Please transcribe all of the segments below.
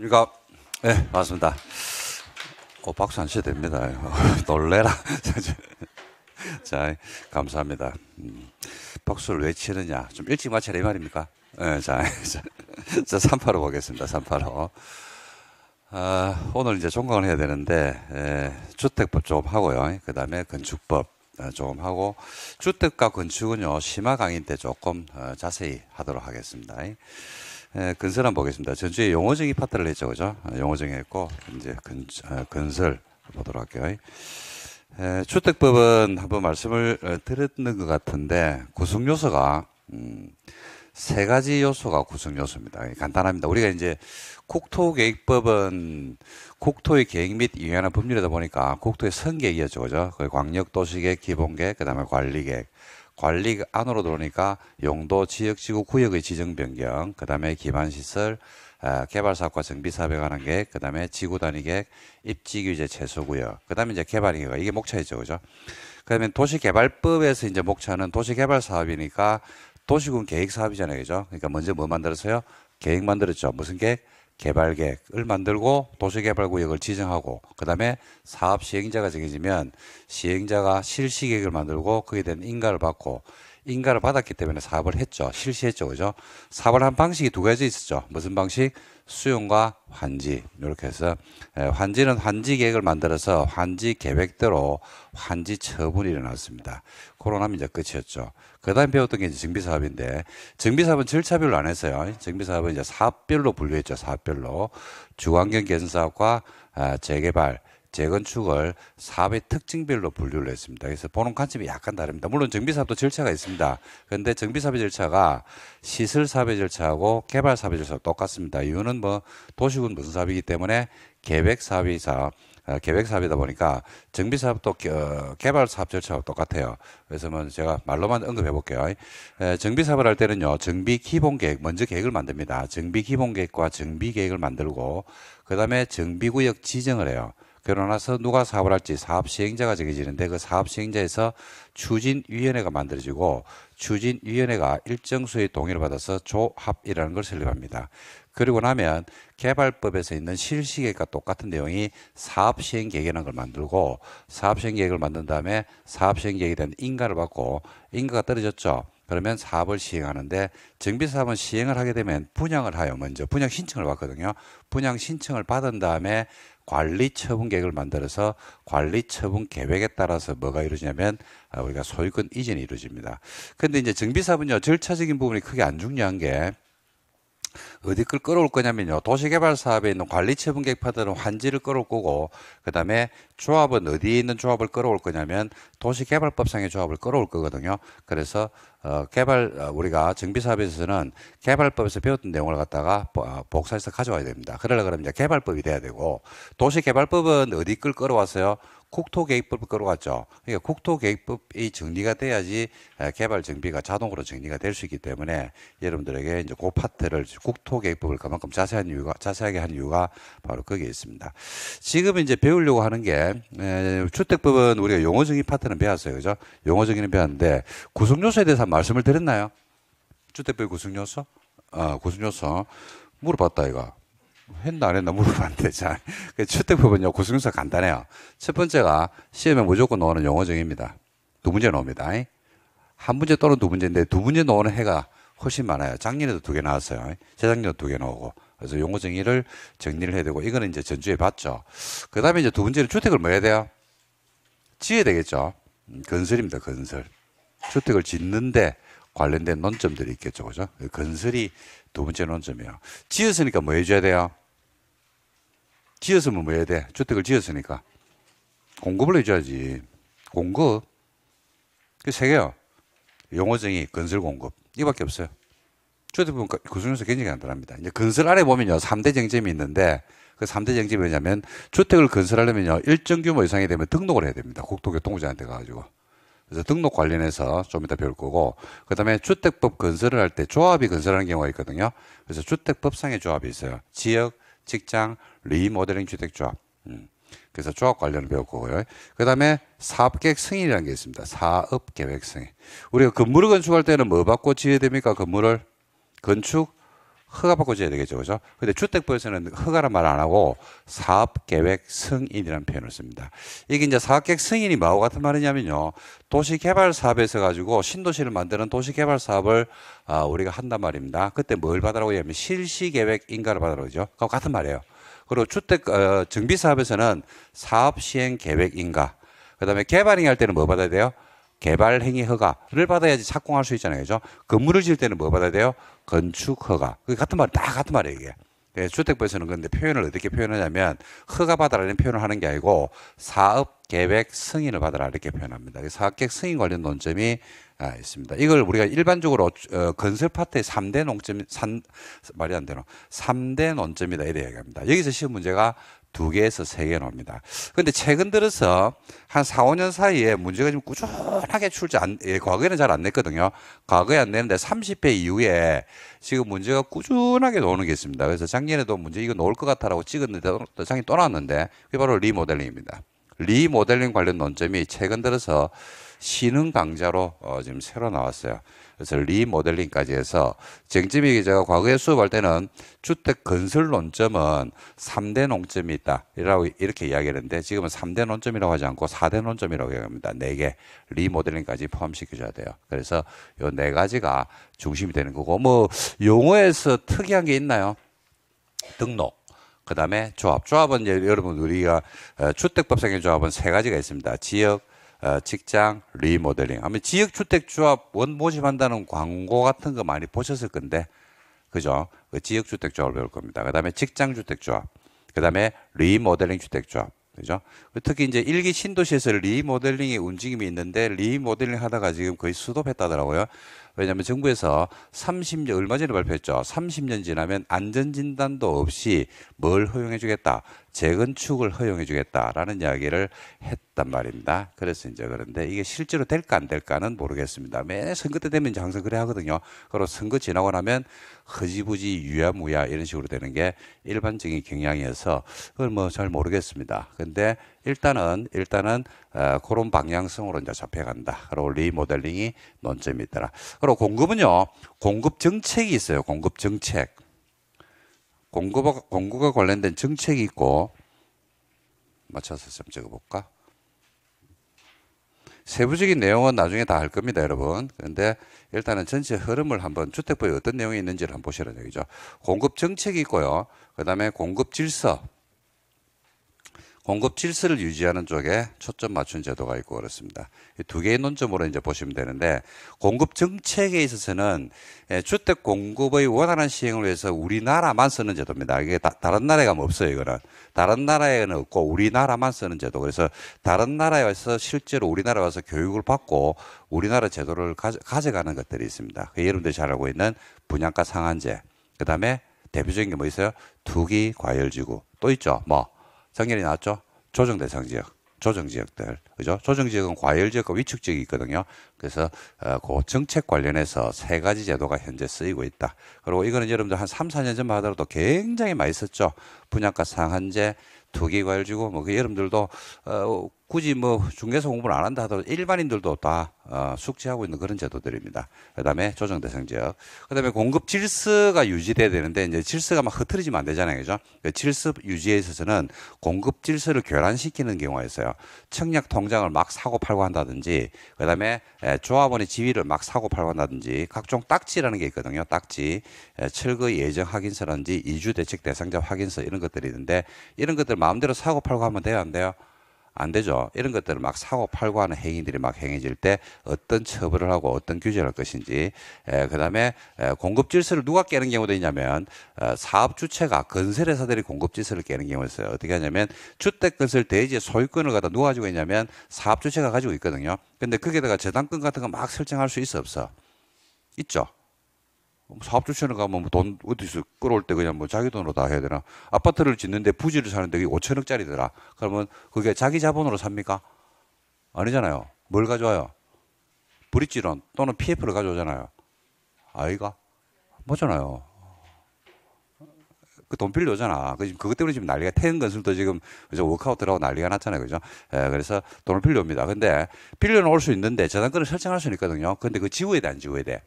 일갑. 네, 예, 맞습니다. 어, 박수 안 쳐도 됩니다. 놀래라. 자, 감사합니다. 음, 박수를 왜 치느냐? 좀 일찍 마치라 이 말입니까? 네, 자, 자, 자 3파로 보겠습니다. 3파로. 아, 오늘 이제 종강을 해야 되는데 에, 예, 주택법 좀 하고요. 그 다음에 건축법 좀 아, 하고 주택과 건축은요 심화 강의 때 조금 어, 자세히 하도록 하겠습니다. 에, 예, 건설 한번 보겠습니다. 전주에 용어정의 파트를 했죠, 그죠? 아, 용어정의 했고 이제 건, 어, 설 보도록 할게요. 에, 예, 주택법은 한번 말씀을 어, 드렸는 것 같은데 구성 요소가 음, 세 가지 요소가 구성 요소입니다. 예, 간단합니다. 우리가 이제 국토계획법은 국토의 계획 및 이행하는 법률이다 보니까 국토의 선계획이었죠, 그죠? 그 광역도시계획, 기본계획, 그다음에 관리계획. 관리 안으로 들어오니까 용도 지역 지구 구역의 지정 변경, 그다음에 기반 시설 아, 개발 사업과 정비 사업에 관한 계획, 그다음에 지구 단위 계획, 입지 규제 최소 구역, 그다음에 이제 개발 계획 이게 목차이죠, 그죠? 그러면 도시개발법에서 이제 목차는 도시개발 사업이니까 도시군 계획 사업이잖아요, 그죠? 그러니까 먼저 뭐 만들었어요? 계획 만들었죠. 무슨 계획? 개발 계획을 만들고 도시개발구역을 지정하고 그다음에 사업 시행자가 정해지면 시행자가 실시 계획을 만들고 거기에 대한 인가를 받고 인가를 받았기 때문에 사업을 했죠. 실시했죠. 그죠? 사업을 한 방식이 두 가지 있었죠. 무슨 방식? 수용과 환지. 이렇게 해서 예, 환지는 환지 계획을 만들어서 환지 계획대로 환지 처분이 일어났습니다. 코로나면 이제 끝이었죠. 그 다음에 배웠던 게 이제 정비사업인데, 정비사업은 절차별로 안 했어요. 정비사업은 이제 사업별로 분류했죠. 사업별로. 주환경 개선사업과 아, 재개발, 재건축을 사업의 특징별로 분류를 했습니다. 그래서 보는 관점이 약간 다릅니다. 물론 정비사업도 절차가 있습니다. 그런데 정비사업의 절차가 시설사업의 절차하고 개발사업의 절차가 똑같습니다. 이유는 뭐 도시군 무슨 사업이기 때문에 계획사업이 사업, 어, 계획 사업이다 보니까 정비 사업도 개발 사업 절차와 똑같아요. 그래서 뭐 제가 말로만 언급해 볼게요. 정비 사업을 할 때는요, 정비 기본 계획 먼저 계획을 만듭니다. 정비 기본 계획과 정비 계획을 만들고 그 다음에 정비 구역 지정을 해요. 그러나서 누가 사업을 할지 사업 시행자가 정해지는데 그 사업 시행자에서 추진위원회가 만들어지고 추진위원회가 일정 수의 동의를 받아서 조합이라는 걸 설립합니다. 그리고 나면 개발법에서 있는 실시계획과 똑같은 내용이 사업시행계획이라는 걸 만들고 사업시행계획을 만든 다음에 사업시행계획에 대한 인가를 받고 인가가 떨어졌죠. 그러면 사업을 시행하는데 정비사업은 시행을 하게 되면 분양을 하여 먼저 분양 신청을 받거든요. 분양 신청을 받은 다음에 관리 처분 계획을 만들어서 관리 처분 계획에 따라서 뭐가 이루어지냐면 아, 우리가 소유권 이전이 이루어집니다. 근데 이제 정비사업은요 절차적인 부분이 크게 안 중요한 게 어디 끌 끌어올 거냐면요. 도시개발 사업에 있는 관리처분 계획파들은 환지를 끌어올 거고 그다음에 조합은 어디에 있는 조합을 끌어올 거냐면 도시개발법상의 조합을 끌어올 거거든요. 그래서 어, 개발 어, 우리가 정비 사업에서는 개발법에서 배웠던 내용을 갖다가 어, 복사해서 가져와야 됩니다. 그러려 그러면 이제 개발법이 돼야 되고 도시개발법은 어디 끌 끌어왔어요? 국토계획법을 끌어왔죠. 그러니까 국토계획법이 정리가 돼야지 개발 정비가 자동으로 정리가 될 수 있기 때문에 여러분들에게 이제 그 파트를 국토 포기법을 그만큼 자세한 이유가 자세하게 한 이유가 바로 거기에 있습니다. 지금 이제 배우려고 하는 게 에, 예, 주택법은 우리가 용어적인 파트는 배웠어요, 그죠? 용어적인 배웠는데 구성 요소에 대해서 말씀을 드렸나요? 주택법 구성 요소? 아, 구성 요소 물어봤다 이거. 했나 안 했나 물어봤는데 자 주택법은요 그 구성 요소 간단해요. 첫 번째가 시험에 무조건 나는 용어적입니다. 두 문제 나옵니다. 한 문제 또는 두 문제인데 두 문제 나는 해가 훨씬 많아요. 작년에도 두 개 나왔어요. 재작년에도 두 개 나오고. 그래서 용어 정의를 정리를 해야 되고, 이거는 이제 전주에 봤죠. 그 다음에 이제 두 번째는 주택을 뭐 해야 돼요? 지어야 되겠죠. 음, 건설입니다, 건설. 주택을 짓는데 관련된 논점들이 있겠죠, 그죠? 건설이 두 번째 논점이에요. 지었으니까 뭐 해줘야 돼요? 지었으면 뭐 해야 돼? 주택을 지었으니까. 공급을 해줘야지. 공급. 그 세 개요. 용어정의, 건설 공급. 이밖에 없어요. 주택부분 구순에서 그, 그 굉장히 간단합니다. 이제 건설 안에 보면요, 3대 쟁점이 있는데 그3대 쟁점이 뭐냐면 주택을 건설하려면요, 일정 규모 이상이 되면 등록을 해야 됩니다. 국토교통부장한테 가가지고. 그래서 등록 관련해서 좀 이따 배울 거고, 그 다음에 주택법 건설을 할 때 조합이 건설하는 경우가 있거든요. 그래서 주택법상의 조합이 있어요. 지역, 직장, 리모델링 주택조합. 음. 그래서 조합 관련을 배울 거고요. 그 다음에 사업계획 승인이라는 게 있습니다. 사업계획 승인. 우리가 건물을 건축할 때는 뭐 받고 지어야 됩니까? 건물을 건축 허가 받고 지어야 되겠죠, 그죠? 근데 주택법에서는 허가란 말 안 하고 사업계획 승인이라는 표현을 씁니다. 이게 이제 사업계획 승인이 뭐하 같은 말이냐면요. 도시개발 사업에서 가지고 신도시를 만드는 도시개발 사업을 아, 우리가 한단 말입니다. 그때 뭘 받으라고 하냐면 실시계획 인가를 받으라고 죠 그거 같은 말이에요. 그리고 주택, 어, 정비사업에서는 사업시행계획 인가. 그 다음에 개발행위 할 때는 뭐 받아야 돼요? 개발행위 허가를 받아야지 착공할 수 있잖아요. 그죠? 건물을 지을 때는 뭐 받아야 돼요? 건축 허가. 같은 말, 다 같은 말이에요, 이게. 예, 주택부에서는 그런데 표현을 어떻게 표현하냐면 허가 받아라는 표현을 하는 게 아니고 사업 계획 승인을 받아라 이렇게 표현합니다. 사업 계획 승인 관련 논점이 아, 있습니다. 이걸 우리가 일반적으로 어, 건설 파트의 3대 논점, 3, 말이 안 되나? 3대 논점이다 이래 얘기합니다. 여기서 시험 문제가 두 개에서 세 개 나옵니다. 그런데 최근 들어서 한 4, 5년 사이에 문제가 좀 꾸준하게 출제 안, 예, 과거에는 잘 안 냈거든요. 과거에 안 냈는데 30회 이후에 지금 문제가 꾸준하게 나오는 게 있습니다. 그래서 작년에도 문제 이거 나올 것 같아라고 찍었는데 작년에 또 나왔는데 그게 바로 리모델링입니다. 리모델링 관련 논점이 최근 들어서 신흥 강자로 어, 지금 새로 나왔어요. 그래서 리모델링까지 해서 쟁점이 기자가 과거에 수업할 때는 주택 건설 논점은 3대 논점이 있다. 이라고 이렇게 이야기하는데 지금은 3대 논점이라고 하지 않고 4대 논점이라고 이야기합니다 4개 리모델링까지 포함시켜줘야 돼요. 그래서 요 네 가지가 중심이 되는 거고 뭐 용어에서 특이한 게 있나요? 등록. 그 다음에 조합. 조합은 여러분 우리가 어, 주택법상의 조합은 세 가지가 있습니다. 지역, 어, 직장 리모델링 하면 지역주택조합 원 모집한다는 광고 같은 거 많이 보셨을 건데 그죠? 그 지역주택조합을 배울 겁니다. 그 다음에 직장주택조합, 그 다음에 리모델링 주택조합, 그죠? 그 특히 이제 일기 신도시에서 리모델링의 움직임이 있는데 리모델링 하다가 지금 거의 수도했다더라고요. 왜냐하면 정부에서 30년 얼마 전에 발표했죠. 30년 지나면 안전 진단도 없이 뭘 허용해주겠다, 재건축을 허용해주겠다라는 이야기를 했단 말입니다. 그래서 이제 그런데 이게 실제로 될까 안 될까는 모르겠습니다. 매 선거 때 되면 항상 그래 하거든요. 그리고 선거 지나고 나면 허지부지 유야무야 이런 식으로 되는 게 일반적인 경향이어서 그걸 뭐 잘 모르겠습니다. 근데 일단은 일단은 어, 그런 방향성으로 이제 잡혀간다. 그리고 리모델링이 논점이더라. 그리고 공급은요, 공급 정책이 있어요. 공급 정책. 공급 공급과 관련된 정책이 있고 맞춰서 좀 적어볼까? 세부적인 내용은 나중에 다 할 겁니다, 여러분. 그런데 일단은 전체 흐름을 한번 주택부에 어떤 내용이 있는지를 한번 보시라는 얘기죠. 공급 정책이 있고요. 그 다음에 공급 질서. 공급 질서를 유지하는 쪽에 초점 맞춘 제도가 있고 그렇습니다. 두 개의 논점으로 이제 보시면 되는데 공급 정책에 있어서는 예, 주택 공급의 원활한 시행을 위해서 우리나라만 쓰는 제도입니다. 이게 다, 른 나라에 가면 없어요, 이거는. 다른 나라에는 없고 우리나라만 쓰는 제도. 그래서 다른 나라에 서 실제로 우리나라 와서 교육을 받고 우리나라 제도를 가져가는 것들이 있습니다. 그 여러분들이 잘 알고 있는 분양가 상한제. 그 다음에 대표적인 게 뭐 있어요? 투기 과열지구. 또 있죠. 뭐 작년에 나왔죠. 조정 대상 지역, 조정 지역들, 그죠? 조정 지역은 과열 지역과 위축 지역이 있거든요. 그래서 어, 그 정책 관련해서 세 가지 제도가 현재 쓰이고 있다. 그리고 이거는 여러분들 한 3, 4년 전만 하더라도 굉장히 많이 썼죠. 분양가 상한제, 투기 과열지구, 뭐그 여러분들도 어, 굳이 뭐 중개사 공부를 안 한다 하더라도 일반인들도 다 어, 숙지하고 있는 그런 제도들입니다. 그다음에 조정대상 지역, 그다음에 공급 질서가 유지돼야 되는데 이제 질서가 막 흐트러지면 안 되잖아요, 그죠? 그 질서 유지에 있어서는 공급 질서를 교란시키는 경우가 있어요. 청약 통장을 막 사고 팔고 한다든지, 그다음에 에, 조합원의 지위를 막 사고 팔고 한다든지, 각종 딱지라는 게 있거든요. 딱지, 에, 철거 예정 확인서라든지 이주 대책 대상자 확인서 이런 것들이 있는데 이런 것들 마음대로 사고 팔고 하면 돼요, 안 돼요? 안 되죠. 이런 것들을 막 사고 팔고 하는 행위들이 막 행해질 때 어떤 처벌을 하고 어떤 규제를 할 것인지, 그 다음에 공급 질서를 누가 깨는 경우도 있냐면 어, 사업 주체가 건설회사들이 공급 질서를 깨는 경우가 있어요. 어떻게 하냐면 주택 건설 대지의 소유권을 갖다 누가 가지고 있냐면 사업 주체가 가지고 있거든요. 근데 거기에다가 저당권 같은 거 막 설정할 수 있어 없어? 있죠. 뭐 사업주체는 가면 뭐 돈 어디서 끌어올 때 그냥 뭐 자기 돈으로 다 해야 되나? 아파트를 짓는데 부지를 사는데 그게 5천억짜리더라. 그러면 그게 자기 자본으로 삽니까? 아니잖아요. 뭘 가져와요? 브릿지론 또는 PF를 가져오잖아요. 아이가? 뭐잖아요. 그 돈필요하잖아그 지금 그것 때문에 지금 난리가 태은 건술도 지금 그죠 워크아웃들하고 난리가 났잖아요. 그죠? 예, 그래서 돈을 필요합니다 근데 빌려는 올수 있는데 저당권을 설정할 수 있거든요. 근데 그 지우에 대한 지우에 대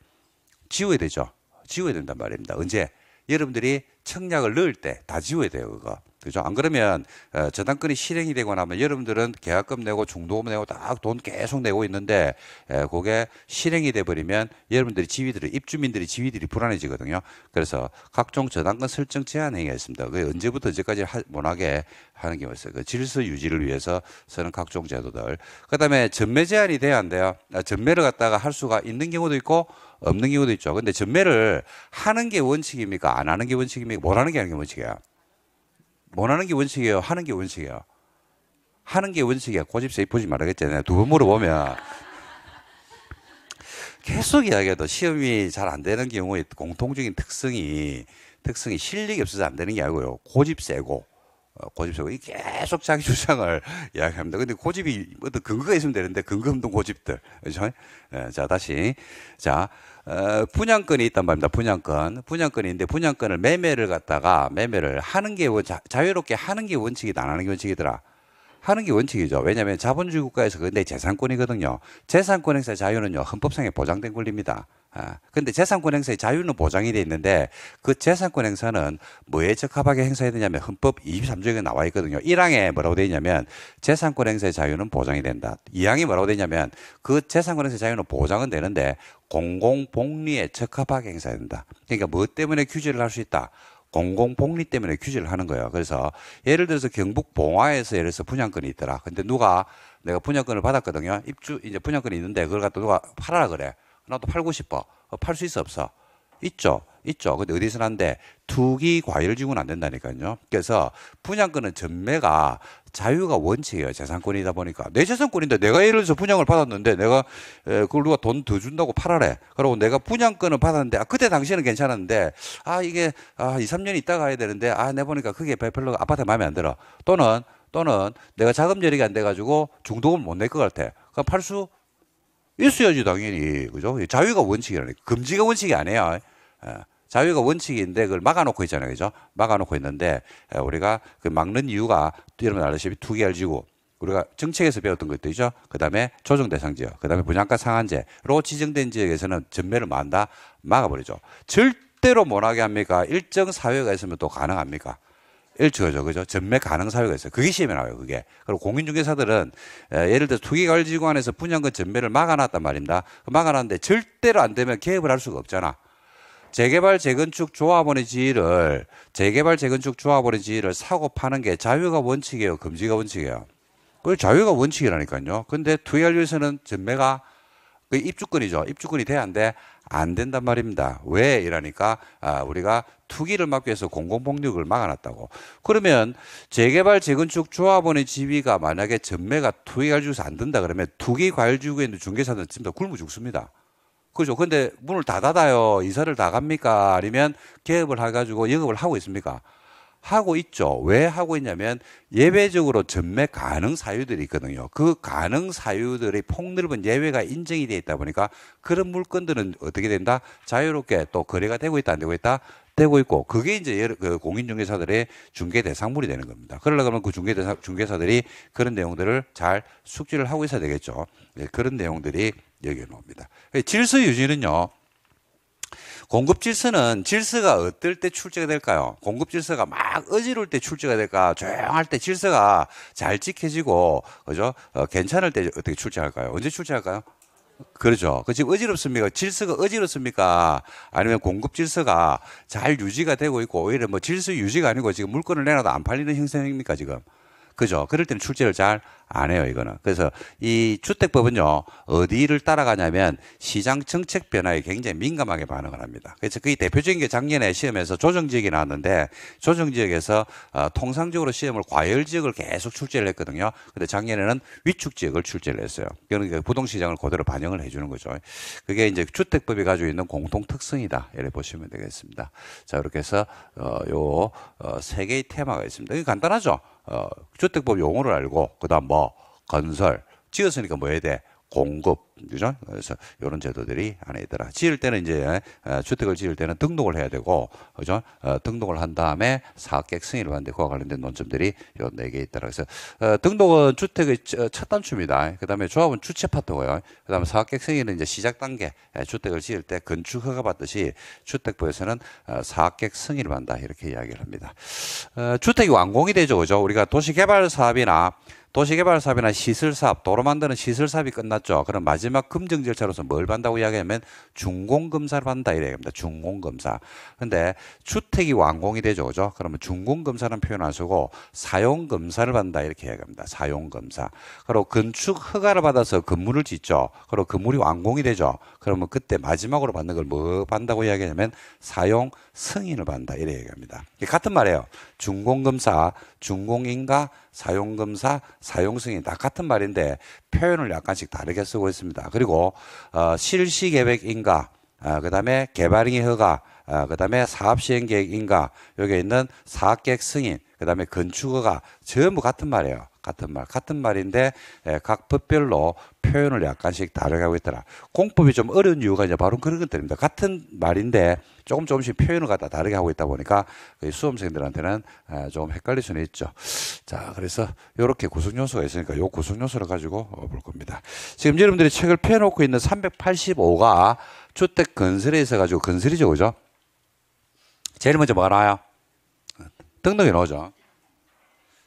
지우에 되죠. 지워야 된단 말입니다. 언제? 여러분들이 청약을 넣을 때 다 지워야 돼요, 그거. 그죠? 안 그러면 어, 저당권이 실행이 되고 나면 여러분들은 계약금 내고 중도금 내고 딱 돈 계속 내고 있는데 에, 그게 실행이 돼 버리면 여러분들이 지위들이 입주민들이 지위들이 불안해지거든요. 그래서 각종 저당권 설정 제한 행위가 있습니다. 그게 언제부터 언제까지 하, 못하게 하는 게 있어요. 그 질서 유지를 위해서 쓰는 각종 제도들. 그다음에 전매 제한이 돼야 한대요 아, 전매를 갖다가 할 수가 있는 경우도 있고 없는 경우도 있죠. 근데 전매를 하는 게 원칙입니까? 안 하는 게 원칙입니까? 뭘 하는 게 하는 게 원칙이야? 못 하는 게 원칙이에요? 하는 게 원칙이에요? 하는 게 원칙이야. 고집세 이쁘지 말아겠잖아요. 두번 물어보면 계속 이야기해도 시험이 잘 안 되는 경우의 공통적인 특성이 특성이 실력이 없어서 안 되는 게 아니고요. 고집 세고 어, 고집 세고 계속 자기 주장을 이야기합니다. 근데 고집이 어떤 근거가 있으면 되는데 근거 없는 고집들 그렇죠? 예, 자 다시 자 어, 분양권이 있단 말입니다. 분양권. 분양권인데 분양권을 매매를 갖다가 매매를 하는 게 자, 자유롭게 하는 게 원칙이다. 안 하는 게 원칙이더라. 하는 게 원칙이죠. 왜냐하면 자본주의 국가에서 근데 재산권이거든요. 재산권 행사의 자유는요 헌법상에 보장된 권리입니다. 아, 근데 재산권 행사의 자유는 보장이 돼 있는데 그 재산권 행사는 뭐에 적합하게 행사해야 되냐면 헌법 23조에 나와 있거든요. 1항에 뭐라고 돼 있냐면 재산권 행사의 자유는 보장이 된다. 2항이 뭐라고 돼 있냐면 그 재산권 행사의 자유는 보장은 되는데 공공 복리에 적합하게 행사해야 된다. 그러니까 뭐 때문에 규제를 할 수 있다? 공공 복리 때문에 규제를 하는 거예요. 그래서 예를 들어서 경북 봉화에서 예를 들어서 분양권이 있더라. 근데 누가 내가 분양권을 받았거든요. 입주 이제 분양권이 있는데 그걸 갖다 누가 팔아라 그래. 나도 팔고 싶어. 어, 팔 수 있어 없어? 있죠. 있죠. 근데 어디서 난데 투기 과열 지구는 안 된다니까요. 그래서 분양권은 전매가 자유가 원칙이에요. 재산권이다 보니까. 내 재산권인데 내가 예를 들어서 분양을 받았는데 내가 그걸 누가 돈 더 준다고 팔아래. 그러고 내가 분양권을 받았는데 아, 그때 당시에는 괜찮았는데 아, 이게 아, 2, 3년 있다가 해야 되는데 아, 내 보니까 그게 별로 아파트 마음에 안 들어. 또는 또는 내가 자금 절약이 안 돼 가지고 중도금 못낼 것 같아. 그럼 팔 수 있어야지 당연히. 그죠? 자유가 원칙이라니. 금지가 원칙이 아니야. 예. 자유가 원칙인데 그걸 막아놓고 있잖아요. 그죠? 막아놓고 있는데 우리가 그 막는 이유가 여러분 알다시피 투기할 지구 우리가 정책에서 배웠던 것들이죠. 그 다음에 조정 대상 지역, 그 다음에 분양가 상한제로 지정된 지역에서는 전매를 만다 막아버리죠. 절대로 못하게 합니까? 일정 사회가 있으면 또 가능합니까? 일치죠 그죠? 전매 가능 사회가 있어요. 그게 시험에 나와요, 그게. 그리고 공인중개사들은 예를 들어 투기관리지구 안에서 분양권 전매를 막아놨단 말입니다. 그 막아놨는데 절대로 안 되면 개입을 할 수가 없잖아. 재개발 재건축 조합원의 지위를 재개발 재건축 조합원의 지위를 사고 파는 게 자유가 원칙이에요. 금지가 원칙이에요. 그 자유가 원칙이라니까요. 근데 투여할류에서는 전매가 그 입주권이죠. 입주권이 돼야 한데 안 된단 말입니다. 왜이러니까 아, 우리가 투기를 막기 위해서 공공폭력을 막아놨다고. 그러면 재개발 재건축 조합원의 지위가 만약에 전매가 투기관리에서안 된다 그러면 투기관리지구에 있는 중개사는 지금 다 굶어 죽습니다. 그죠. 렇 근데 문을 다 닫아요. 이사를 다 갑니까? 아니면 개업을 해가지고 영업을 하고 있습니까? 하고 있죠. 왜 하고 있냐면 예외적으로 전매 가능 사유들이 있거든요. 그 가능 사유들이 폭넓은 예외가 인정이 돼 있다 보니까 그런 물건들은 어떻게 된다? 자유롭게 또 거래가 되고 있다 안 되고 있다? 되고 있고 그게 이제 그 공인중개사들의 중개 대상물이 되는 겁니다. 그러려면 그 중개 대상 중개사들이 그런 내용들을 잘 숙지를 하고 있어야 되겠죠. 네, 그런 내용들이 여기에 나옵니다. 예, 질서 유지는요. 공급 질서는 질서가 어떨 때 출제가 될까요? 공급 질서가 막 어지러울 때 출제가 될까? 조용할 때 질서가 잘 지켜지고 그죠? 어, 괜찮을 때 어떻게 출제할까요? 언제 출제할까요? 그렇죠. 그 지금 어지럽습니까? 질서가 어지럽습니까? 아니면 공급 질서가 잘 유지가 되고 있고 오히려 뭐 질서 유지가 아니고 지금 물건을 내놔도 안 팔리는 형상입니까 지금? 그죠. 그럴 때는 출제를 잘안 해요, 이거는. 그래서 이 주택법은요, 어디를 따라가냐면 시장 정책 변화에 굉장히 민감하게 반응을 합니다. 그래서 그게 대표적인 게 작년에 시험에서 조정지역이 나왔는데 조정지역에서 어, 통상적으로 시험을 과열지역을 계속 출제를 했거든요. 근데 작년에는 위축지역을 출제를 했어요. 그러니까 부동시장을 그대로 반영을 해주는 거죠. 그게 이제 주택법이 가지고 있는 공통 특성이다. 이렇게 보시면 되겠습니다. 자, 이렇게 해서 어, 요, 어, 세 개의 테마가 있습니다. 이게 간단하죠? 어, 주택법 용어를 알고, 그 다음 뭐, 어, 건설 지었으니까 뭐 해야 돼? 공급 그죠? 그래서 이런 제도들이 안에 있더라. 지을 때는 이제 주택을 지을 때는 등록을 해야 되고, 그죠? 어, 등록을 한 다음에 사업객 승인을 받는데 그와 관련된 논점들이 요 네개 있더라. 그래서 어, 등록은 주택의 어, 첫 단추입니다. 그다음에 조합은 주체 파트고요. 그다음에 사업객 승인은 이제 시작 단계. 주택을 지을 때 건축 허가 받듯이 주택부에서는 사업객 승인을 받는다 이렇게 이야기를 합니다. 주택이 완공이 되죠, 그죠? 우리가 도시개발 사업이나 도시개발 사업이나 시설 사업, 도로 만드는 시설 사업이 끝났죠. 그럼 마지막 마지막 검증 절차로서 뭘 반다고 이야기하면 준공검사를 받는다 이래야 합니다. 준공검사. 근데 주택이 완공이 되죠. 그죠? 그러면 준공검사는 표현 안 쓰고 사용검사를 받는다 이렇게 해야합니다 사용검사. 그리고 건축 허가를 받아서 건물을 짓죠. 그리고 건물이 완공이 되죠. 그러면 그때 마지막으로 받는 걸뭐 받는다고 이야기하면 사용 승인을 받는다 이래 야합니다 같은 말이에요. 준공검사, 준공인가 사용검사, 사용승인다 같은 말인데 표현을 약간씩 다르게 쓰고 있습니다. 그리고 어, 실시 계획 인가, 어, 그다음에 개발행위 허가, 어, 그다음에 사업 시행 계획 인가, 여기 있는 사업 계획 승인, 그다음에 건축 허가 전부 같은 말이에요. 같은 말, 같은 말인데 예, 각 법별로 표현을 약간씩 다르게 하고 있더라. 공법이 좀 어려운 이유가 이제 바로 그런 것들입니다. 같은 말인데 조금 조금씩 표현을 갖다 다르게 하고 있다 보니까 수험생들한테는 조금 아, 헷갈릴 수는 있죠. 자, 그래서 이렇게 구성 요소가 있으니까 요 구성 요소를 가지고 어, 볼 겁니다. 지금 여러분들이 책을 펴놓고 있는 385가 주택 건설에 있어 가지고 건설이죠, 그죠? 제일 먼저 뭐가 나와요? 등록이 나오죠.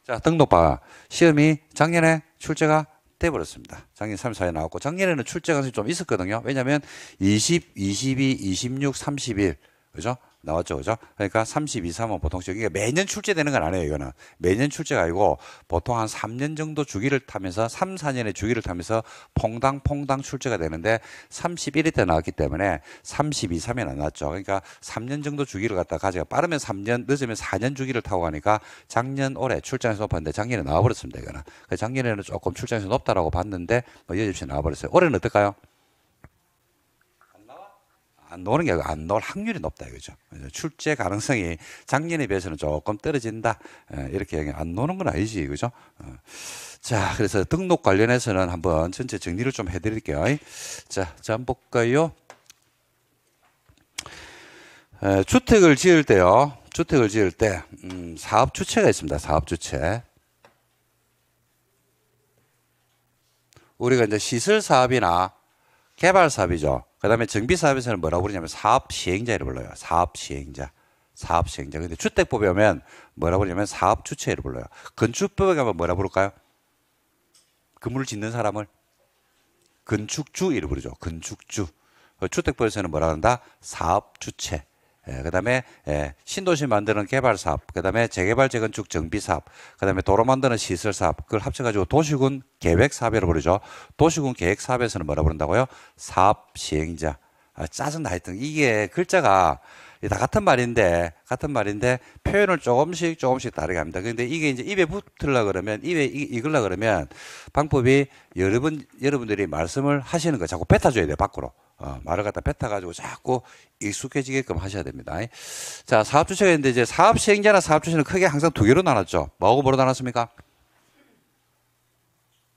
자, 등록봐. 시험이 작년에 출제가 돼버렸습니다. 작년 3, 4에 나왔고 작년에는 출제 가좀 있었거든요. 왜냐면 20, 22, 26, 31 그죠? 나왔죠, 그죠? 그러니까 32, 3은 보통씩 이게 매년 출제되는 건 아니에요, 이거는. 매년 출제가 아니고 보통 한 3년 정도 주기를 타면서 3, 4년의 주기를 타면서 퐁당퐁당 출제가 되는데 31일 때 나왔기 때문에 32, 3에 나왔죠. 그러니까 3년 정도 주기를 갖다 가져가 빠르면 3년, 늦으면 4년 주기를 타고 가니까 작년 올해 출장에서 높았는데 작년에 나와버렸습니다, 이거는. 그 작년에는 조금 출장에서 높다라고 봤는데 뭐 여지없이 나와버렸어요. 올해는 어떨까요? 안 노는 게 아니고 안놀 확률이 높다 이거죠. 출제 가능성이 작년에 비해서는 조금 떨어진다. 예, 이렇게 안 노는 건 아니지 그죠? 어. 자, 그래서 등록 관련해서는 한번 전체 정리를 좀 해드릴게요. 자, 자, 한번 볼까요? 주택을 지을 때요. 주택을 지을 때 음, 사업 주체가 있습니다. 사업 주체. 우리가 이제 시설 사업이나 개발 사업이죠. 그 다음에 정비 사업에서는 뭐라고 부르냐면 사업 시행자를 불러요. 사업 시행자. 사업 시행자. 근데 주택법에 오면 뭐라고 부르냐면 사업 주체를 불러요. 건축법에 가면 뭐라고 부를까요? 건물을 짓는 사람을 건축주 이를 부르죠. 건축주. 주택법에서는 뭐라 한다? 사업 주체. 예, 그다음에 예, 신도시 만드는 개발 사업, 그다음에 재개발 재건축 정비 사업, 그다음에 도로 만드는 시설 사업 그걸 합쳐가지고 도시군 계획 사업이라고 부르죠. 도시군 계획 사업에서는 뭐라 부른다고요? 사업 시행자. 아, 짜증나 했던 이게 글자가 다 같은 말인데 같은 말인데 표현을 조금씩 조금씩 다르게 합니다. 그런데 이게 이제 입에 붙으려 그러면 입에 익으려 그러면 방법이 여러분 여러분들이 말씀을 하시는 거 자꾸 뱉어줘야 돼요 밖으로 어, 말을 갖다 뱉어가지고 자꾸 익숙해지게끔 하셔야 됩니다. 자 사업 주체가 있는데 이제 사업 시행자나 사업 주체는 크게 항상 두 개로 나눴죠. 뭐하고 뭐로 나눴습니까?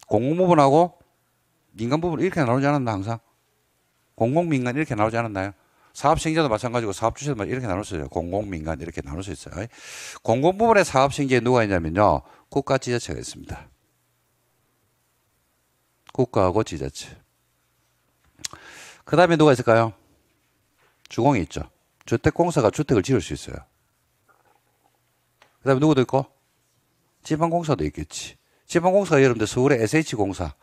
공공 부분하고 민간 부분 이렇게 나오지 않았나 항상 공공 민간 이렇게 나오지 않았나요? 사업 생계도 마찬가지고 사업 주체도 이렇게 나눌 수 있어요. 공공 민간 이렇게 나눌 수 있어요. 공공 부문의 사업 생계에 누가 있냐면요. 국가 지자체가 있습니다. 국가하고 지자체. 그 다음에 누가 있을까요? 주공이 있죠. 주택공사가 주택을 지을 수 있어요. 그 다음에 누구도 있고? 지방공사도 있겠지. 지방공사가 여러분들 서울의 SH공사,